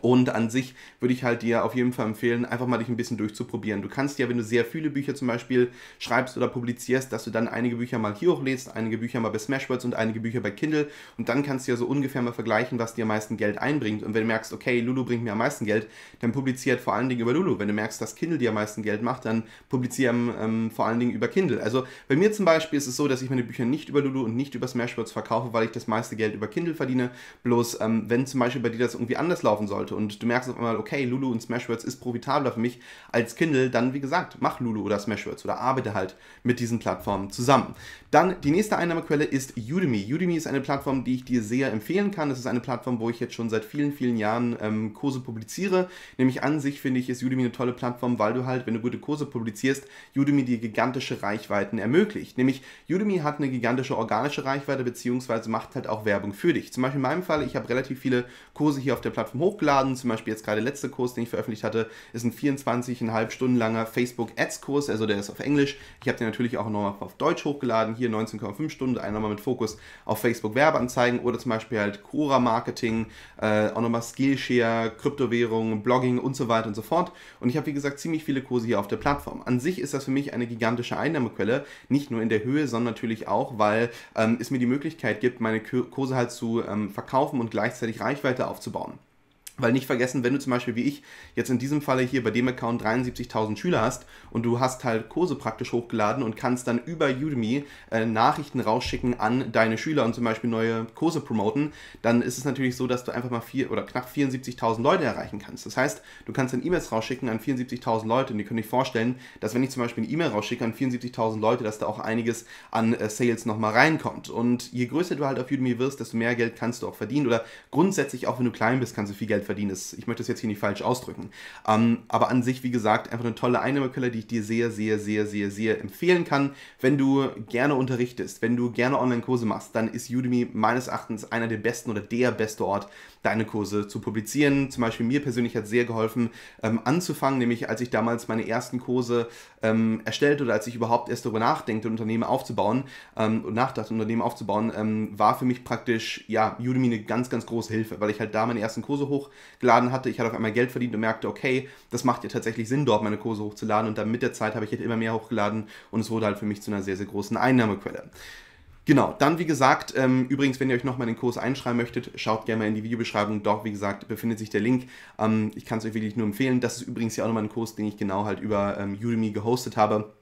Und an sich würde ich halt dir auf jeden Fall empfehlen, einfach mal dich ein bisschen durchzuprobieren. Du kannst ja, wenn du sehr viele Bücher zum Beispiel schreibst oder publizierst, dass du dann einige Bücher mal hier hochlädst, einige Bücher mal bei Smashwords und einige Bücher bei Kindle. Und dann kannst du ja so ungefähr mal vergleichen, was dir am meisten Geld einbringt. Und wenn du merkst, okay, Lulu bringt mir am meisten Geld, dann publiziert vor allen Dingen über Lulu. Wenn du merkst, dass Kindle dir am meisten Geld macht, dann publiziere ähm, ähm, vor allen Dingen über Kindle. Also bei mir zum Beispiel ist es so, dass ich meine Bücher nicht über Lulu und nicht über Smashwords verkaufe, weil ich das meiste Geld über Kindle verdiene. Bloß ähm, wenn zum Beispiel bei dir das irgendwie anders laufen soll, sollte. Und du merkst auf einmal, okay, Lulu und Smashwords ist profitabler für mich als Kindle, dann wie gesagt, mach Lulu oder Smashwords oder arbeite halt mit diesen Plattformen zusammen. Dann die nächste Einnahmequelle ist Udemy. Udemy ist eine Plattform, die ich dir sehr empfehlen kann. Es ist eine Plattform, wo ich jetzt schon seit vielen, vielen Jahren ähm, Kurse publiziere. Nämlich an sich finde ich, ist Udemy eine tolle Plattform, weil du halt, wenn du gute Kurse publizierst, Udemy dir gigantische Reichweiten ermöglicht. Nämlich Udemy hat eine gigantische organische Reichweite, beziehungsweise macht halt auch Werbung für dich. Zum Beispiel in meinem Fall, ich habe relativ viele Kurse hier auf der Plattform hochgeladen hochladen. Zum Beispiel jetzt gerade der letzte Kurs, den ich veröffentlicht hatte, ist ein 24,5 Stunden langer Facebook Ads Kurs, also der ist auf Englisch. Ich habe den natürlich auch nochmal auf Deutsch hochgeladen, hier 19,5 Stunden, einmal nochmal mit Fokus auf Facebook Werbeanzeigen oder zum Beispiel halt Cura Marketing, äh, auch nochmal Skillshare, Kryptowährungen, Blogging und so weiter und so fort. Und ich habe, wie gesagt, ziemlich viele Kurse hier auf der Plattform. An sich ist das für mich eine gigantische Einnahmequelle, nicht nur in der Höhe, sondern natürlich auch, weil ähm, es mir die Möglichkeit gibt, meine Kurse halt zu ähm, verkaufen und gleichzeitig Reichweite aufzubauen. Weil nicht vergessen, wenn du zum Beispiel wie ich jetzt in diesem Falle hier bei dem Account 73.000 Schüler hast und du hast halt Kurse praktisch hochgeladen und kannst dann über Udemy äh, Nachrichten rausschicken an deine Schüler und zum Beispiel neue Kurse promoten, dann ist es natürlich so, dass du einfach mal vier oder knapp 74.000 Leute erreichen kannst. Das heißt, du kannst dann E-Mails rausschicken an 74.000 Leute und die können dich vorstellen, dass wenn ich zum Beispiel eine E-Mail rausschicke an 74.000 Leute, dass da auch einiges an äh, Sales nochmal reinkommt. Und je größer du halt auf Udemy wirst, desto mehr Geld kannst du auch verdienen oder grundsätzlich auch wenn du klein bist, kannst du viel Geld verdienen. Ist, ich möchte es jetzt hier nicht falsch ausdrücken. Ähm, aber an sich, wie gesagt, einfach eine tolle Einnahmequelle, die ich dir sehr, sehr, sehr, sehr, sehr empfehlen kann. Wenn du gerne unterrichtest, wenn du gerne Online-Kurse machst, dann ist Udemy meines Erachtens einer der besten oder der beste Ort, deine Kurse zu publizieren. Zum Beispiel mir persönlich hat es sehr geholfen, ähm, anzufangen, nämlich als ich damals meine ersten Kurse ähm, erstellt oder als ich überhaupt erst darüber nachdenkte, Unternehmen aufzubauen ähm, und nachdachte, Unternehmen aufzubauen, ähm, war für mich praktisch, ja, Udemy eine ganz, ganz große Hilfe, weil ich halt da meine ersten Kurse hochgeladen hatte. Ich hatte auf einmal Geld verdient und merkte, okay, das macht ja tatsächlich Sinn, dort meine Kurse hochzuladen und dann mit der Zeit habe ich halt immer mehr hochgeladen und es wurde halt für mich zu einer sehr, sehr großen Einnahmequelle. Genau, dann wie gesagt, ähm, übrigens, wenn ihr euch nochmal den Kurs einschreiben möchtet, schaut gerne mal in die Videobeschreibung. Dort, wie gesagt, befindet sich der Link. Ähm, ich kann es euch wirklich nur empfehlen. Das ist übrigens ja auch nochmal ein Kurs, den ich genau halt über ähm, Udemy gehostet habe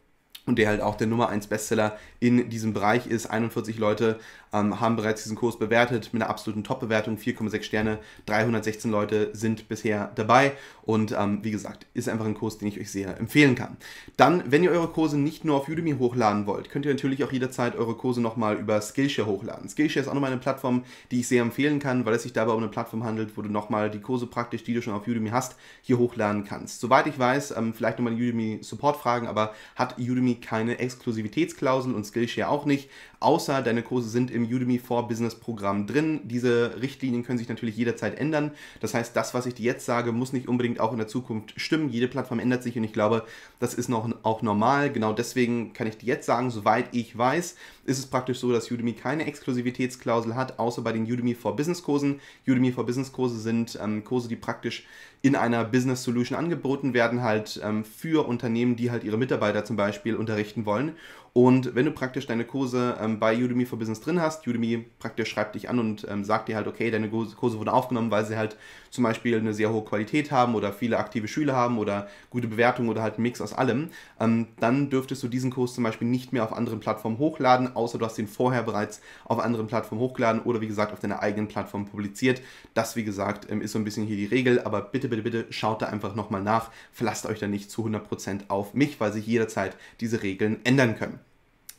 und der halt auch der Nummer 1 Bestseller in diesem Bereich ist. 41 Leute ähm, haben bereits diesen Kurs bewertet mit einer absoluten Top-Bewertung, 4,6 Sterne. 316 Leute sind bisher dabei und ähm, wie gesagt, ist einfach ein Kurs, den ich euch sehr empfehlen kann. Dann, wenn ihr eure Kurse nicht nur auf Udemy hochladen wollt, könnt ihr natürlich auch jederzeit eure Kurse nochmal über Skillshare hochladen. Skillshare ist auch nochmal eine Plattform, die ich sehr empfehlen kann, weil es sich dabei um eine Plattform handelt, wo du nochmal die Kurse praktisch, die du schon auf Udemy hast, hier hochladen kannst. Soweit ich weiß, ähm, vielleicht nochmal Udemy Support fragen, aber hat Udemy keine Exklusivitätsklausel und Skillshare auch nicht, außer deine Kurse sind im Udemy for Business Programm drin. Diese Richtlinien können sich natürlich jederzeit ändern. Das heißt, das, was ich dir jetzt sage, muss nicht unbedingt auch in der Zukunft stimmen. Jede Plattform ändert sich und ich glaube, das ist noch, auch normal. Genau deswegen kann ich dir jetzt sagen, soweit ich weiß, ist es praktisch so, dass Udemy keine Exklusivitätsklausel hat, außer bei den Udemy for Business Kursen. Udemy for Business Kurse sind ähm, Kurse, die praktisch in einer Business Solution angeboten werden, halt ähm, für Unternehmen, die halt ihre Mitarbeiter zum Beispiel unterrichten wollen. Und wenn du praktisch deine Kurse ähm, bei Udemy for Business drin hast, Udemy praktisch schreibt dich an und ähm, sagt dir halt, okay, deine Kurse wurden aufgenommen, weil sie halt zum Beispiel eine sehr hohe Qualität haben oder viele aktive Schüler haben oder gute Bewertungen oder halt ein Mix aus allem, ähm, dann dürftest du diesen Kurs zum Beispiel nicht mehr auf anderen Plattformen hochladen, außer du hast ihn vorher bereits auf anderen Plattformen hochgeladen oder wie gesagt auf deiner eigenen Plattform publiziert. Das, wie gesagt, ähm, ist so ein bisschen hier die Regel, aber bitte, bitte, bitte schaut da einfach nochmal nach. Verlasst euch da nicht zu 100% auf mich, weil sich jederzeit diese Regeln ändern können.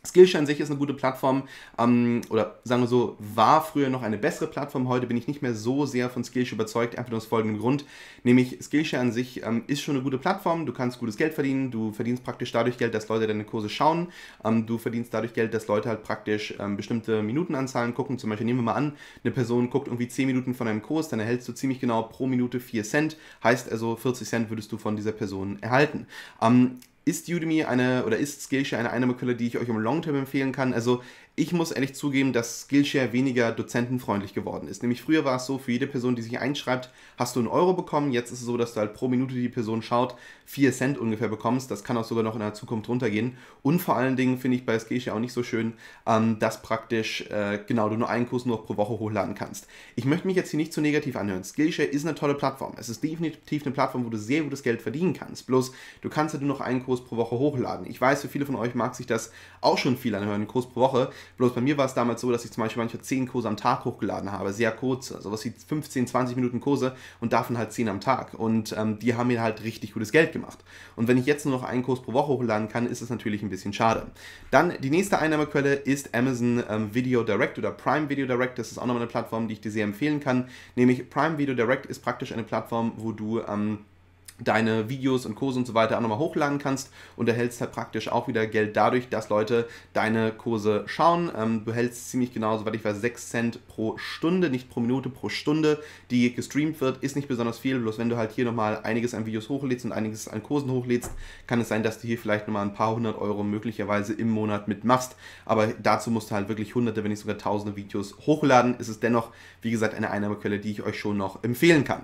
Skillshare an sich ist eine gute Plattform ähm, oder sagen wir so, war früher noch eine bessere Plattform. Heute bin ich nicht mehr so sehr von Skillshare überzeugt, einfach nur aus folgendem Grund. Nämlich Skillshare an sich ähm, ist schon eine gute Plattform. Du kannst gutes Geld verdienen. Du verdienst praktisch dadurch Geld, dass Leute deine Kurse schauen. Ähm, du verdienst dadurch Geld, dass Leute halt praktisch ähm, bestimmte Minutenanzahlen gucken. Zum Beispiel nehmen wir mal an, eine Person guckt irgendwie 10 Minuten von einem Kurs, dann erhältst du ziemlich genau pro Minute 4 Cent. Heißt also 40 Cent würdest du von dieser Person erhalten. Ähm, ist Udemy eine oder ist Skillshare eine Einnahmequelle, die ich euch im Longterm empfehlen kann? Also ich muss ehrlich zugeben, dass Skillshare weniger dozentenfreundlich geworden ist. Nämlich früher war es so, für jede Person, die sich einschreibt, hast du einen Euro bekommen. Jetzt ist es so, dass du halt pro Minute, die, die Person schaut, 4 Cent ungefähr bekommst. Das kann auch sogar noch in der Zukunft runtergehen. Und vor allen Dingen finde ich bei Skillshare auch nicht so schön, ähm, dass praktisch, äh, genau, du nur einen Kurs nur pro Woche hochladen kannst. Ich möchte mich jetzt hier nicht zu negativ anhören. Skillshare ist eine tolle Plattform. Es ist definitiv eine Plattform, wo du sehr gutes Geld verdienen kannst. Bloß, du kannst ja nur noch einen Kurs pro Woche hochladen. Ich weiß, für viele von euch mag sich das auch schon viel anhören, einen Kurs pro Woche. Bloß bei mir war es damals so, dass ich zum Beispiel manchmal 10 Kurse am Tag hochgeladen habe, sehr kurze, also was wie 15, 20 Minuten Kurse und davon halt 10 am Tag. Und ähm, die haben mir halt richtig gutes Geld gemacht. Und wenn ich jetzt nur noch einen Kurs pro Woche hochladen kann, ist das natürlich ein bisschen schade. Dann die nächste Einnahmequelle ist Amazon ähm, Video Direct oder Prime Video Direct. Das ist auch nochmal eine Plattform, die ich dir sehr empfehlen kann. Nämlich Prime Video Direct ist praktisch eine Plattform, wo du ähm, deine Videos und Kurse und so weiter auch nochmal hochladen kannst und erhältst halt praktisch auch wieder Geld dadurch, dass Leute deine Kurse schauen. Ähm, du hältst ziemlich genau, soweit ich weiß, 6 Cent pro Stunde, nicht pro Minute, pro Stunde, die gestreamt wird, ist nicht besonders viel, bloß wenn du halt hier nochmal einiges an Videos hochlädst und einiges an Kursen hochlädst, kann es sein, dass du hier vielleicht nochmal ein paar hundert Euro möglicherweise im Monat mitmachst, aber dazu musst du halt wirklich hunderte, wenn nicht sogar tausende Videos hochladen, ist es dennoch, wie gesagt, eine Einnahmequelle, die ich euch schon noch empfehlen kann.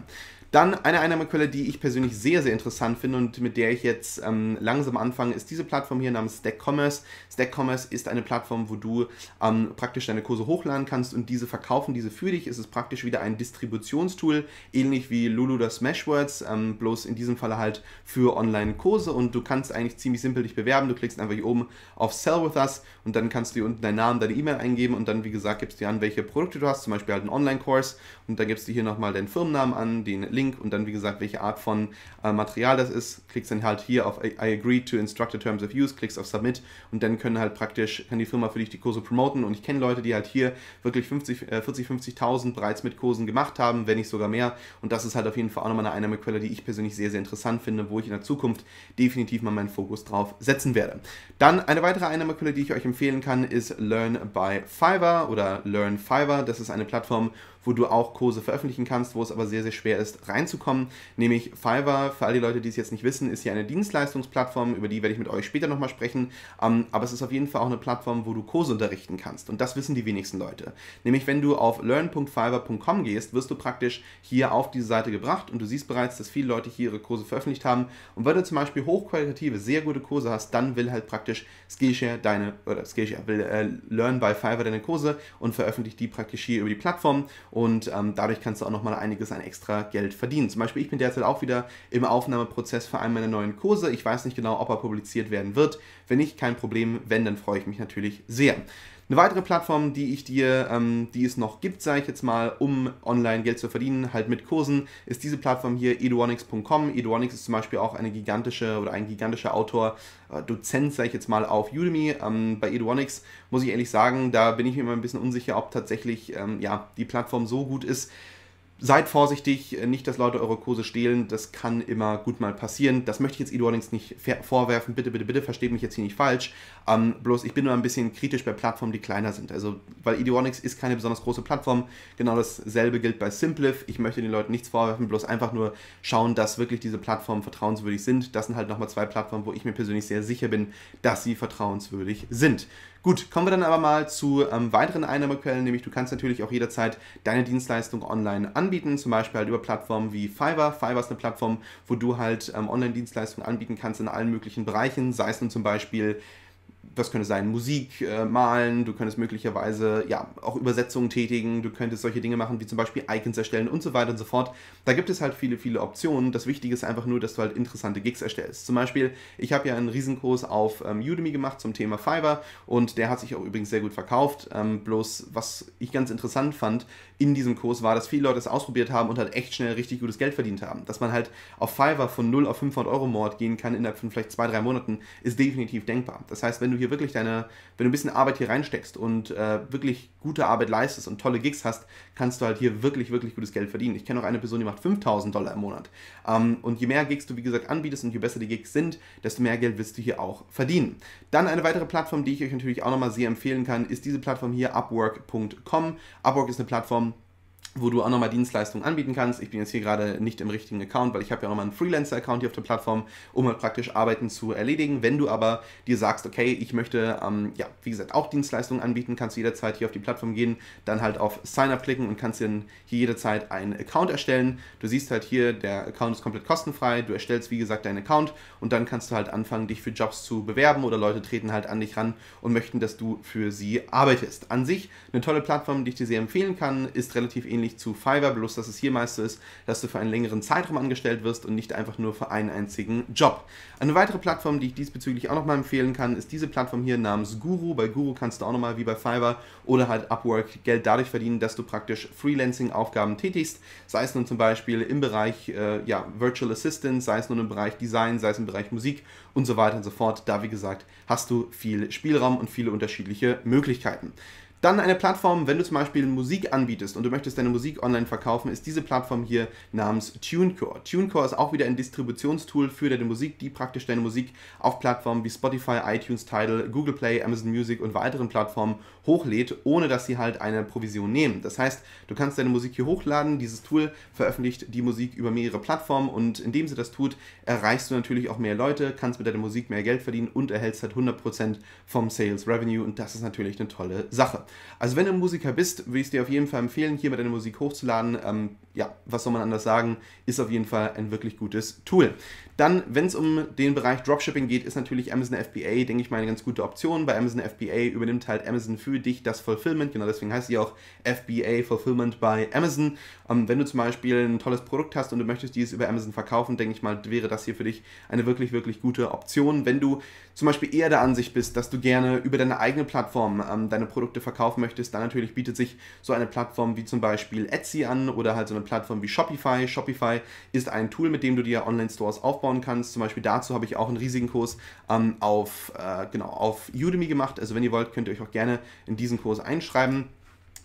Dann eine Einnahmequelle, die ich persönlich sehr, sehr interessant finde und mit der ich jetzt ähm, langsam anfange, ist diese Plattform hier namens Stackcommerce. Stackcommerce ist eine Plattform, wo du ähm, praktisch deine Kurse hochladen kannst und diese verkaufen, diese für dich. Es ist praktisch wieder ein Distributionstool, ähnlich wie Lulu oder Smashwords, ähm, bloß in diesem Falle halt für Online-Kurse und du kannst eigentlich ziemlich simpel dich bewerben. Du klickst einfach hier oben auf Sell with Us und dann kannst du hier unten deinen Namen, deine E-Mail eingeben und dann, wie gesagt, gibst du dir an, welche Produkte du hast, zum Beispiel halt einen Online-Kurs und dann gibst du hier nochmal deinen Firmennamen an, den Link Link und dann, wie gesagt, welche Art von äh, Material das ist. Klickst dann halt hier auf I, I agree to instructor terms of use, klickst auf Submit und dann können halt praktisch, kann die Firma für dich die Kurse promoten. Und ich kenne Leute, die halt hier wirklich 50, äh, 40, 50.000 bereits mit Kursen gemacht haben, wenn nicht sogar mehr. Und das ist halt auf jeden Fall auch nochmal eine Einnahmequelle, die ich persönlich sehr, sehr interessant finde, wo ich in der Zukunft definitiv mal meinen Fokus drauf setzen werde. Dann eine weitere Einnahmequelle, die ich euch empfehlen kann, ist Learn by Fiverr oder Learn Fiverr. Das ist eine Plattform, wo du auch Kurse veröffentlichen kannst, wo es aber sehr, sehr schwer ist, reinzukommen. Nämlich Fiverr, für all die Leute, die es jetzt nicht wissen, ist hier eine Dienstleistungsplattform, über die werde ich mit euch später nochmal sprechen. Ähm, aber es ist auf jeden Fall auch eine Plattform, wo du Kurse unterrichten kannst. Und das wissen die wenigsten Leute. Nämlich, wenn du auf learn.fiverr.com gehst, wirst du praktisch hier auf diese Seite gebracht und du siehst bereits, dass viele Leute hier ihre Kurse veröffentlicht haben. Und wenn du zum Beispiel hochqualitative, sehr gute Kurse hast, dann will halt praktisch Skillshare deine, oder Skillshare will äh, Learn by Fiverr deine Kurse und veröffentlicht die praktisch hier über die Plattform und ähm, dadurch kannst du auch nochmal einiges an extra Geld verdienen. Zum Beispiel, ich bin derzeit auch wieder im Aufnahmeprozess für einen meiner neuen Kurse. Ich weiß nicht genau, ob er publiziert werden wird. Wenn nicht, kein Problem. Wenn, dann freue ich mich natürlich sehr. Eine weitere Plattform, die ich dir, ähm, die es noch gibt, sage ich jetzt mal, um online Geld zu verdienen, halt mit Kursen, ist diese Plattform hier eduonix.com. Eduonix ist zum Beispiel auch eine gigantische oder ein gigantischer Autor, äh, Dozent, sage ich jetzt mal, auf Udemy. Ähm, bei Eduonix muss ich ehrlich sagen, da bin ich mir immer ein bisschen unsicher, ob tatsächlich ähm, ja, die Plattform so gut ist, seid vorsichtig, nicht, dass Leute eure Kurse stehlen. Das kann immer gut mal passieren. Das möchte ich jetzt Edu allerdings nicht vorwerfen. Bitte, bitte, bitte, versteht mich jetzt hier nicht falsch. Ähm, bloß ich bin nur ein bisschen kritisch bei Plattformen, die kleiner sind. Also, weil Ideonics ist keine besonders große Plattform. Genau dasselbe gilt bei Simplif. Ich möchte den Leuten nichts vorwerfen, bloß einfach nur schauen, dass wirklich diese Plattformen vertrauenswürdig sind. Das sind halt nochmal zwei Plattformen, wo ich mir persönlich sehr sicher bin, dass sie vertrauenswürdig sind. Gut, kommen wir dann aber mal zu ähm, weiteren Einnahmequellen, nämlich du kannst natürlich auch jederzeit deine Dienstleistung online anbieten, zum Beispiel halt über Plattformen wie Fiverr. Fiverr ist eine Plattform, wo du halt ähm, Online-Dienstleistungen anbieten kannst in allen möglichen Bereichen, sei es nun zum Beispiel was könnte sein, Musik, äh, Malen, du könntest möglicherweise ja auch Übersetzungen tätigen, du könntest solche Dinge machen, wie zum Beispiel Icons erstellen und so weiter und so fort. Da gibt es halt viele, viele Optionen. Das Wichtige ist einfach nur, dass du halt interessante Gigs erstellst. Zum Beispiel, ich habe ja einen Riesenkurs auf ähm, Udemy gemacht zum Thema Fiverr und der hat sich auch übrigens sehr gut verkauft. Ähm, bloß, was ich ganz interessant fand, in diesem Kurs war, dass viele Leute es ausprobiert haben und halt echt schnell richtig gutes Geld verdient haben. Dass man halt auf Fiverr von 0 auf 500 Euro Mord gehen kann innerhalb von vielleicht zwei, drei Monaten, ist definitiv denkbar. Das heißt, wenn du hier wirklich deine, wenn du ein bisschen Arbeit hier reinsteckst und äh, wirklich gute Arbeit leistest und tolle Gigs hast, kannst du halt hier wirklich, wirklich gutes Geld verdienen. Ich kenne auch eine Person, die macht 5000 Dollar im Monat. Ähm, und je mehr Gigs du, wie gesagt, anbietest und je besser die Gigs sind, desto mehr Geld wirst du hier auch verdienen. Dann eine weitere Plattform, die ich euch natürlich auch nochmal sehr empfehlen kann, ist diese Plattform hier, upwork.com. Upwork ist eine Plattform, wo du auch nochmal Dienstleistungen anbieten kannst. Ich bin jetzt hier gerade nicht im richtigen Account, weil ich habe ja auch nochmal einen Freelancer-Account hier auf der Plattform, um halt praktisch Arbeiten zu erledigen. Wenn du aber dir sagst, okay, ich möchte, ähm, ja, wie gesagt, auch Dienstleistungen anbieten, kannst du jederzeit hier auf die Plattform gehen, dann halt auf Sign Up klicken und kannst dir hier jederzeit einen Account erstellen. Du siehst halt hier, der Account ist komplett kostenfrei. Du erstellst, wie gesagt, deinen Account und dann kannst du halt anfangen, dich für Jobs zu bewerben oder Leute treten halt an dich ran und möchten, dass du für sie arbeitest. An sich eine tolle Plattform, die ich dir sehr empfehlen kann, ist relativ ähnlich ähnlich zu Fiverr, bloß dass es hier meist so ist, dass du für einen längeren Zeitraum angestellt wirst und nicht einfach nur für einen einzigen Job. Eine weitere Plattform, die ich diesbezüglich auch nochmal empfehlen kann, ist diese Plattform hier namens Guru. Bei Guru kannst du auch nochmal wie bei Fiverr oder halt Upwork Geld dadurch verdienen, dass du praktisch Freelancing-Aufgaben tätigst, sei es nun zum Beispiel im Bereich äh, ja, Virtual Assistant, sei es nun im Bereich Design, sei es im Bereich Musik und so weiter und so fort. Da, wie gesagt, hast du viel Spielraum und viele unterschiedliche Möglichkeiten. Dann eine Plattform, wenn du zum Beispiel Musik anbietest und du möchtest deine Musik online verkaufen, ist diese Plattform hier namens TuneCore. TuneCore ist auch wieder ein Distributionstool für deine Musik, die praktisch deine Musik auf Plattformen wie Spotify, iTunes, Tidal, Google Play, Amazon Music und weiteren Plattformen hochlädt, ohne dass sie halt eine Provision nehmen. Das heißt, du kannst deine Musik hier hochladen, dieses Tool veröffentlicht die Musik über mehrere Plattformen und indem sie das tut, erreichst du natürlich auch mehr Leute, kannst mit deiner Musik mehr Geld verdienen und erhältst halt 100% vom Sales Revenue und das ist natürlich eine tolle Sache. Also wenn du Musiker bist, würde ich es dir auf jeden Fall empfehlen, hier mal deine Musik hochzuladen. Ähm, ja, was soll man anders sagen, ist auf jeden Fall ein wirklich gutes Tool. Dann, wenn es um den Bereich Dropshipping geht, ist natürlich Amazon FBA, denke ich mal, eine ganz gute Option. Bei Amazon FBA übernimmt halt Amazon für dich das Fulfillment, genau deswegen heißt sie auch FBA Fulfillment bei Amazon. Ähm, wenn du zum Beispiel ein tolles Produkt hast und du möchtest dieses über Amazon verkaufen, denke ich mal, wäre das hier für dich eine wirklich, wirklich gute Option. Wenn du zum Beispiel eher der Ansicht bist, dass du gerne über deine eigene Plattform ähm, deine Produkte verkaufst, verkaufen möchtest, dann natürlich bietet sich so eine Plattform wie zum Beispiel Etsy an oder halt so eine Plattform wie Shopify. Shopify ist ein Tool, mit dem du dir Online-Stores aufbauen kannst. Zum Beispiel dazu habe ich auch einen riesigen Kurs ähm, auf, äh, genau, auf Udemy gemacht. Also wenn ihr wollt, könnt ihr euch auch gerne in diesen Kurs einschreiben.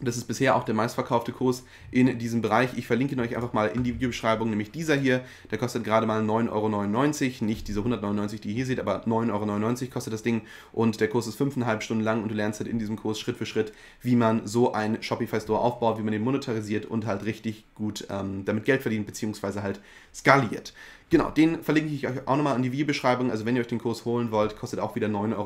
Das ist bisher auch der meistverkaufte Kurs in diesem Bereich. Ich verlinke ihn euch einfach mal in die Videobeschreibung, nämlich dieser hier. Der kostet gerade mal 9,99 Euro. Nicht diese 199, die ihr hier seht, aber 9,99 Euro kostet das Ding. Und der Kurs ist fünfeinhalb Stunden lang und du lernst halt in diesem Kurs Schritt für Schritt, wie man so einen Shopify-Store aufbaut, wie man den monetarisiert und halt richtig gut ähm, damit Geld verdient, beziehungsweise halt skaliert. Genau, den verlinke ich euch auch nochmal in die Videobeschreibung. Also wenn ihr euch den Kurs holen wollt, kostet auch wieder 9,99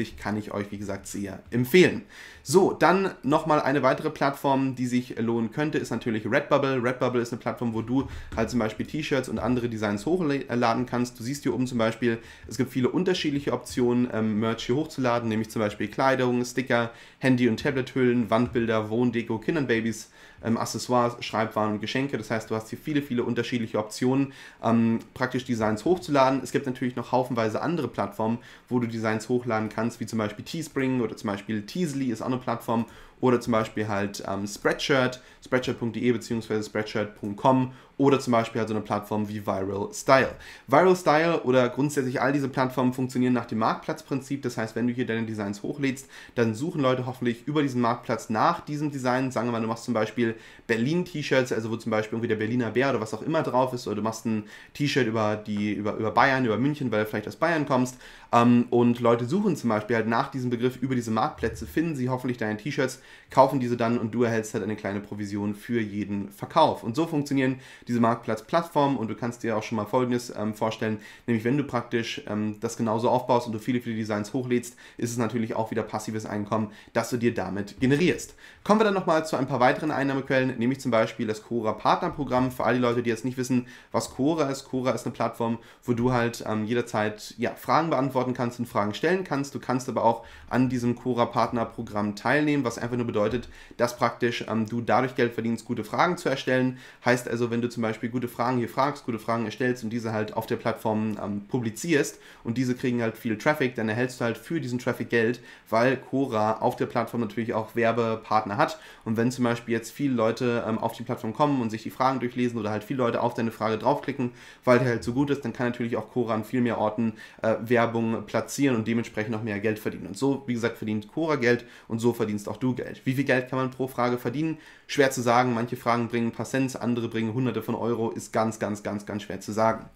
Euro. Kann ich euch, wie gesagt, sehr empfehlen. So, dann nochmal eine weitere Plattform, die sich lohnen könnte, ist natürlich Redbubble. Redbubble ist eine Plattform, wo du halt zum Beispiel T-Shirts und andere Designs hochladen kannst. Du siehst hier oben zum Beispiel, es gibt viele unterschiedliche Optionen, ähm, Merch hier hochzuladen, nämlich zum Beispiel Kleidung, Sticker, Handy- und Tablet-Hüllen, Wandbilder, Wohndeko, Kindern-Babys ähm, Accessoires, Schreibwaren und Geschenke. Das heißt, du hast hier viele, viele unterschiedliche Optionen, ähm, praktisch Designs hochzuladen. Es gibt natürlich noch haufenweise andere Plattformen, wo du Designs hochladen kannst, wie zum Beispiel Teespring oder zum Beispiel Teasley ist auch eine Plattform oder zum Beispiel halt ähm, Spreadshirt, spreadshirt.de bzw. spreadshirt.com oder zum Beispiel halt so eine Plattform wie Viral Style. Viral Style oder grundsätzlich all diese Plattformen funktionieren nach dem Marktplatzprinzip. Das heißt, wenn du hier deine Designs hochlädst, dann suchen Leute hoffentlich über diesen Marktplatz nach diesem Design. Sagen wir mal, du machst zum Beispiel Berlin-T-Shirts, also wo zum Beispiel irgendwie der Berliner Bär oder was auch immer drauf ist, oder du machst ein T-Shirt über, über, über Bayern, über München, weil du vielleicht aus Bayern kommst. Ähm, und Leute suchen zum Beispiel halt nach diesem Begriff über diese Marktplätze, finden sie hoffentlich deine T-Shirts, kaufen diese dann und du erhältst halt eine kleine Provision für jeden Verkauf. Und so funktionieren diese Marktplatzplattform und du kannst dir auch schon mal Folgendes ähm, vorstellen, nämlich wenn du praktisch ähm, das genauso aufbaust und du viele, viele Designs hochlädst, ist es natürlich auch wieder passives Einkommen, das du dir damit generierst. Kommen wir dann nochmal zu ein paar weiteren Einnahmequellen, nämlich zum Beispiel das Cora Partnerprogramm. Für all die Leute, die jetzt nicht wissen, was Cora ist. Cora ist eine Plattform, wo du halt ähm, jederzeit ja, Fragen beantworten kannst und Fragen stellen kannst. Du kannst aber auch an diesem Cora Partnerprogramm teilnehmen, was einfach nur bedeutet, dass praktisch ähm, du dadurch Geld verdienst, gute Fragen zu erstellen. Heißt also, wenn du zum Beispiel gute Fragen hier fragst, gute Fragen erstellst und diese halt auf der Plattform ähm, publizierst und diese kriegen halt viel Traffic, dann erhältst du halt für diesen Traffic Geld, weil Cora auf der Plattform natürlich auch Werbepartner gerne hat. Und wenn zum Beispiel jetzt viele Leute ähm, auf die Plattform kommen und sich die Fragen durchlesen oder halt viele Leute auf deine Frage draufklicken, weil der halt so gut ist, dann kann natürlich auch Cora an viel mehr Orten äh, Werbung platzieren und dementsprechend noch mehr Geld verdienen. Und so, wie gesagt, verdient Cora Geld und so verdienst auch du Geld. Wie viel Geld kann man pro Frage verdienen? Schwer zu sagen. Manche Fragen bringen ein paar Cent, andere bringen hunderte von Euro. Ist ganz, ganz, ganz, ganz schwer zu sagen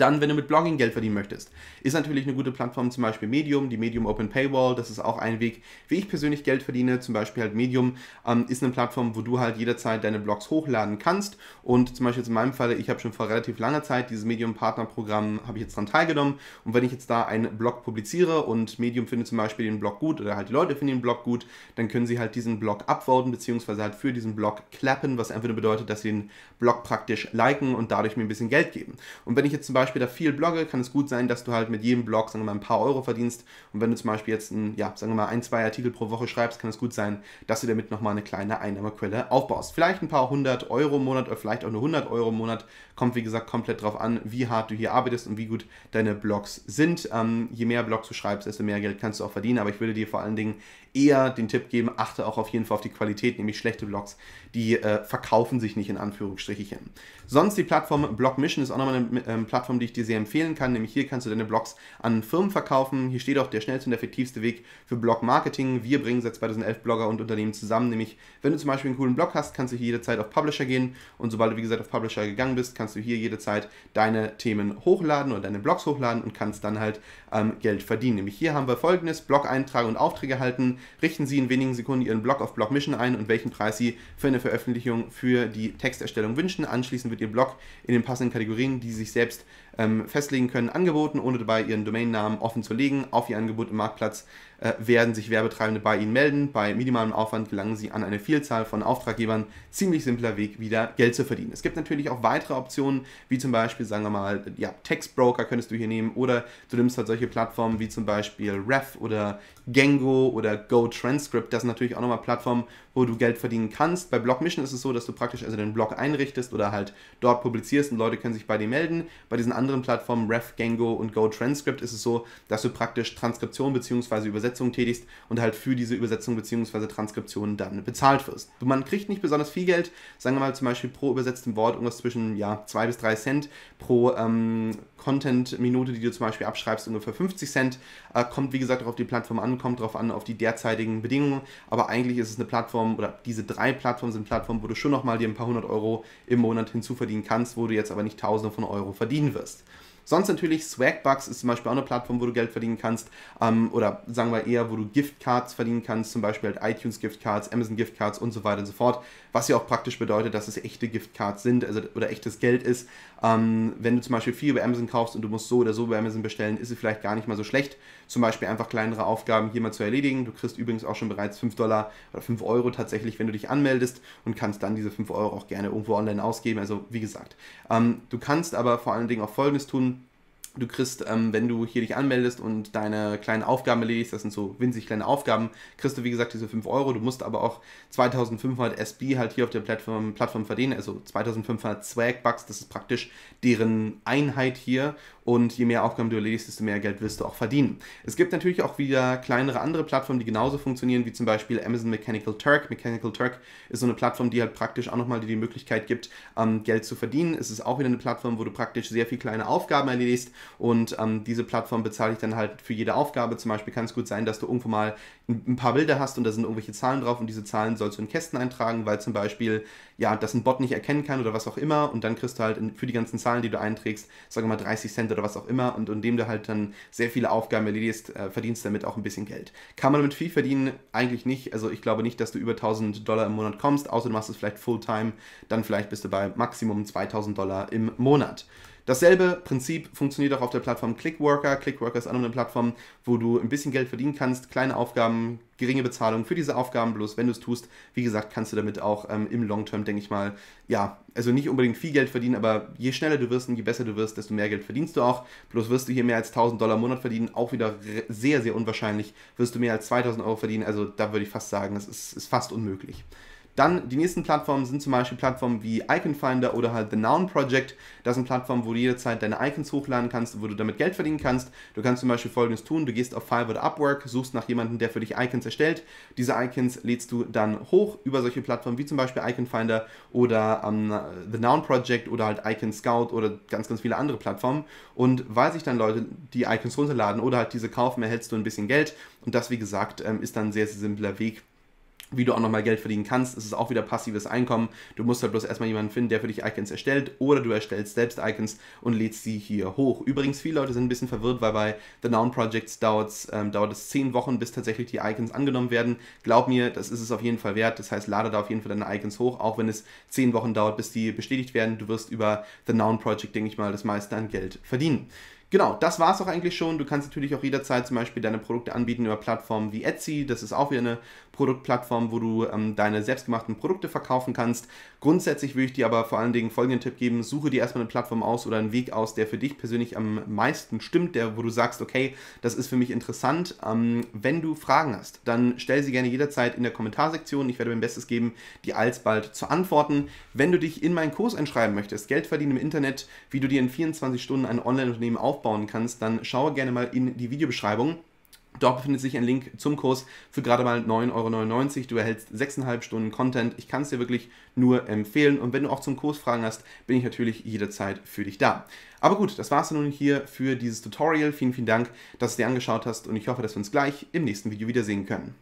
dann, wenn du mit Blogging Geld verdienen möchtest. Ist natürlich eine gute Plattform, zum Beispiel Medium, die Medium Open Paywall, das ist auch ein Weg, wie ich persönlich Geld verdiene. Zum Beispiel halt Medium ähm, ist eine Plattform, wo du halt jederzeit deine Blogs hochladen kannst. Und zum Beispiel jetzt in meinem Fall, ich habe schon vor relativ langer Zeit dieses Medium-Partner-Programm, habe ich jetzt dran teilgenommen. Und wenn ich jetzt da einen Blog publiziere und Medium findet zum Beispiel den Blog gut oder halt die Leute finden den Blog gut, dann können sie halt diesen Blog upvoten, beziehungsweise halt für diesen Blog klappen, was einfach nur bedeutet, dass sie den Blog praktisch liken und dadurch mir ein bisschen Geld geben. Und wenn ich jetzt zum Beispiel da viel blogge, kann es gut sein, dass du halt mit jedem Blog, sagen wir mal, ein paar Euro verdienst. Und wenn du zum Beispiel jetzt, ein, ja, sagen wir mal, ein, zwei Artikel pro Woche schreibst, kann es gut sein, dass du damit nochmal eine kleine Einnahmequelle aufbaust. Vielleicht ein paar hundert Euro im Monat oder vielleicht auch nur 100 Euro im Monat. Kommt, wie gesagt, komplett drauf an, wie hart du hier arbeitest und wie gut deine Blogs sind. Ähm, je mehr Blogs du schreibst, desto mehr Geld kannst du auch verdienen. Aber ich würde dir vor allen Dingen eher den Tipp geben, achte auch auf jeden Fall auf die Qualität, nämlich schlechte Blogs, die äh, verkaufen sich nicht in Anführungsstrichen. Sonst die Plattform Blogmission ist auch nochmal eine ähm, Plattform, die ich dir sehr empfehlen kann. Nämlich hier kannst du deine Blogs an Firmen verkaufen. Hier steht auch der schnellste und effektivste Weg für Blog-Marketing. Wir bringen seit 2011 Blogger und Unternehmen zusammen. Nämlich, wenn du zum Beispiel einen coolen Blog hast, kannst du hier jederzeit auf Publisher gehen. Und sobald du, wie gesagt, auf Publisher gegangen bist, kannst du hier jederzeit deine Themen hochladen oder deine Blogs hochladen und kannst dann halt ähm, Geld verdienen. Nämlich hier haben wir folgendes: Blog-Eintrag und Aufträge halten. Richten Sie in wenigen Sekunden Ihren Blog auf Blogmission ein und welchen Preis Sie für eine Veröffentlichung für die Texterstellung wünschen. Anschließend wird mit Blog in den passenden Kategorien, die sich selbst ähm, festlegen können, Angeboten, ohne dabei ihren Domainnamen offen zu legen, auf ihr Angebot im Marktplatz äh, werden sich Werbetreibende bei ihnen melden. Bei minimalem Aufwand gelangen sie an eine Vielzahl von Auftraggebern. Ziemlich simpler Weg, wieder Geld zu verdienen. Es gibt natürlich auch weitere Optionen, wie zum Beispiel, sagen wir mal, ja, Textbroker könntest du hier nehmen oder du nimmst halt solche Plattformen wie zum Beispiel Ref oder Gango oder GoTranscript. Das sind natürlich auch nochmal Plattformen, wo du Geld verdienen kannst. Bei Blogmission ist es so, dass du praktisch also den Blog einrichtest oder halt dort publizierst und Leute können sich bei dir melden. Bei diesen anderen anderen Plattformen Ref, Gango und GoTranscript ist es so, dass du praktisch Transkription bzw. Übersetzung tätigst und halt für diese Übersetzung bzw. Transkription dann bezahlt wirst. Man kriegt nicht besonders viel Geld, sagen wir mal zum Beispiel pro übersetztem Wort irgendwas zwischen ja, bis 3 Cent pro ähm, Content-Minute, die du zum Beispiel abschreibst, ungefähr 50 Cent. Äh, kommt wie gesagt auch auf die Plattform an, kommt darauf an, auf die derzeitigen Bedingungen. Aber eigentlich ist es eine Plattform oder diese drei Plattformen sind Plattformen, wo du schon nochmal dir ein paar hundert Euro im Monat hinzuverdienen kannst, wo du jetzt aber nicht tausende von Euro verdienen wirst möchtest. Sonst natürlich Swagbucks ist zum Beispiel auch eine Plattform, wo du Geld verdienen kannst. Ähm, oder sagen wir eher, wo du Giftcards verdienen kannst, zum Beispiel halt iTunes Giftcards, Amazon Giftcards und so weiter und so fort was ja auch praktisch bedeutet, dass es echte Giftcards sind also, oder echtes Geld ist. Ähm, wenn du zum Beispiel viel über Amazon kaufst und du musst so oder so über Amazon bestellen, ist es vielleicht gar nicht mal so schlecht, zum Beispiel einfach kleinere Aufgaben hier mal zu erledigen. Du kriegst übrigens auch schon bereits 5 Dollar oder 5 Euro tatsächlich, wenn du dich anmeldest und kannst dann diese 5 Euro auch gerne irgendwo online ausgeben. Also wie gesagt, ähm, du kannst aber vor allen Dingen auch Folgendes tun Du kriegst, ähm, wenn du hier dich anmeldest und deine kleinen Aufgaben erledigst, das sind so winzig kleine Aufgaben, kriegst du wie gesagt diese 5 Euro. Du musst aber auch 2500 SB halt hier auf der Plattform, Plattform verdienen, also 2500 Swag Bucks, das ist praktisch deren Einheit hier. Und je mehr Aufgaben du erledigst, desto mehr Geld wirst du auch verdienen. Es gibt natürlich auch wieder kleinere andere Plattformen, die genauso funktionieren, wie zum Beispiel Amazon Mechanical Turk. Mechanical Turk ist so eine Plattform, die halt praktisch auch nochmal dir die Möglichkeit gibt, ähm, Geld zu verdienen. Es ist auch wieder eine Plattform, wo du praktisch sehr viele kleine Aufgaben erledigst und ähm, diese Plattform bezahle ich dann halt für jede Aufgabe. Zum Beispiel kann es gut sein, dass du irgendwo mal ein paar Bilder hast und da sind irgendwelche Zahlen drauf und diese Zahlen sollst du in Kästen eintragen, weil zum Beispiel, ja, das ein Bot nicht erkennen kann oder was auch immer und dann kriegst du halt für die ganzen Zahlen, die du einträgst, sagen wir mal 30 Cent oder oder was auch immer und indem du halt dann sehr viele Aufgaben erledigst, äh, verdienst damit auch ein bisschen Geld. Kann man damit viel verdienen? Eigentlich nicht. Also ich glaube nicht, dass du über 1000 Dollar im Monat kommst, außer du machst es vielleicht Fulltime, dann vielleicht bist du bei Maximum 2000 Dollar im Monat. Dasselbe Prinzip funktioniert auch auf der Plattform Clickworker. Clickworker ist eine Plattform, wo du ein bisschen Geld verdienen kannst, kleine Aufgaben, geringe Bezahlung für diese Aufgaben. Bloß wenn du es tust, wie gesagt, kannst du damit auch ähm, im Long Term, denke ich mal, ja, also nicht unbedingt viel Geld verdienen, aber je schneller du wirst und je besser du wirst, desto mehr Geld verdienst du auch. Bloß wirst du hier mehr als 1000 Dollar im Monat verdienen, auch wieder sehr, sehr unwahrscheinlich. Wirst du mehr als 2000 Euro verdienen, also da würde ich fast sagen, es ist, ist fast unmöglich. Dann die nächsten Plattformen sind zum Beispiel Plattformen wie Icon Finder oder halt The Noun Project. Das sind Plattformen, wo du jederzeit deine Icons hochladen kannst, wo du damit Geld verdienen kannst. Du kannst zum Beispiel folgendes tun: Du gehst auf Fiverr oder Upwork, suchst nach jemandem, der für dich Icons erstellt. Diese Icons lädst du dann hoch über solche Plattformen wie zum Beispiel Icon Finder oder ähm, The Noun Project oder halt Icon Scout oder ganz, ganz viele andere Plattformen. Und weil sich dann Leute die Icons runterladen oder halt diese kaufen, erhältst du ein bisschen Geld. Und das, wie gesagt, ähm, ist dann ein sehr, sehr simpler Weg, wie du auch nochmal Geld verdienen kannst. Es ist auch wieder passives Einkommen. Du musst halt bloß erstmal jemanden finden, der für dich Icons erstellt oder du erstellst selbst Icons und lädst sie hier hoch. Übrigens, viele Leute sind ein bisschen verwirrt, weil bei The Noun Projects ähm, dauert es 10 Wochen, bis tatsächlich die Icons angenommen werden. Glaub mir, das ist es auf jeden Fall wert. Das heißt, lade da auf jeden Fall deine Icons hoch, auch wenn es 10 Wochen dauert, bis die bestätigt werden. Du wirst über The Noun Project, denke ich mal, das meiste an Geld verdienen. Genau, das war es auch eigentlich schon. Du kannst natürlich auch jederzeit zum Beispiel deine Produkte anbieten über Plattformen wie Etsy. Das ist auch wieder eine Produktplattform, wo du ähm, deine selbstgemachten Produkte verkaufen kannst. Grundsätzlich würde ich dir aber vor allen Dingen folgenden Tipp geben, suche dir erstmal eine Plattform aus oder einen Weg aus, der für dich persönlich am meisten stimmt, der, wo du sagst, okay, das ist für mich interessant. Ähm, wenn du Fragen hast, dann stell sie gerne jederzeit in der Kommentarsektion. Ich werde mein Bestes geben, die alsbald zu antworten. Wenn du dich in meinen Kurs einschreiben möchtest, Geld verdienen im Internet, wie du dir in 24 Stunden ein Online-Unternehmen aufbauen kannst, dann schaue gerne mal in die Videobeschreibung. Dort befindet sich ein Link zum Kurs für gerade mal 9,99 Euro. Du erhältst 6,5 Stunden Content. Ich kann es dir wirklich nur empfehlen. Und wenn du auch zum Kurs Fragen hast, bin ich natürlich jederzeit für dich da. Aber gut, das war es nun hier für dieses Tutorial. Vielen, vielen Dank, dass du dir angeschaut hast und ich hoffe, dass wir uns gleich im nächsten Video wiedersehen können.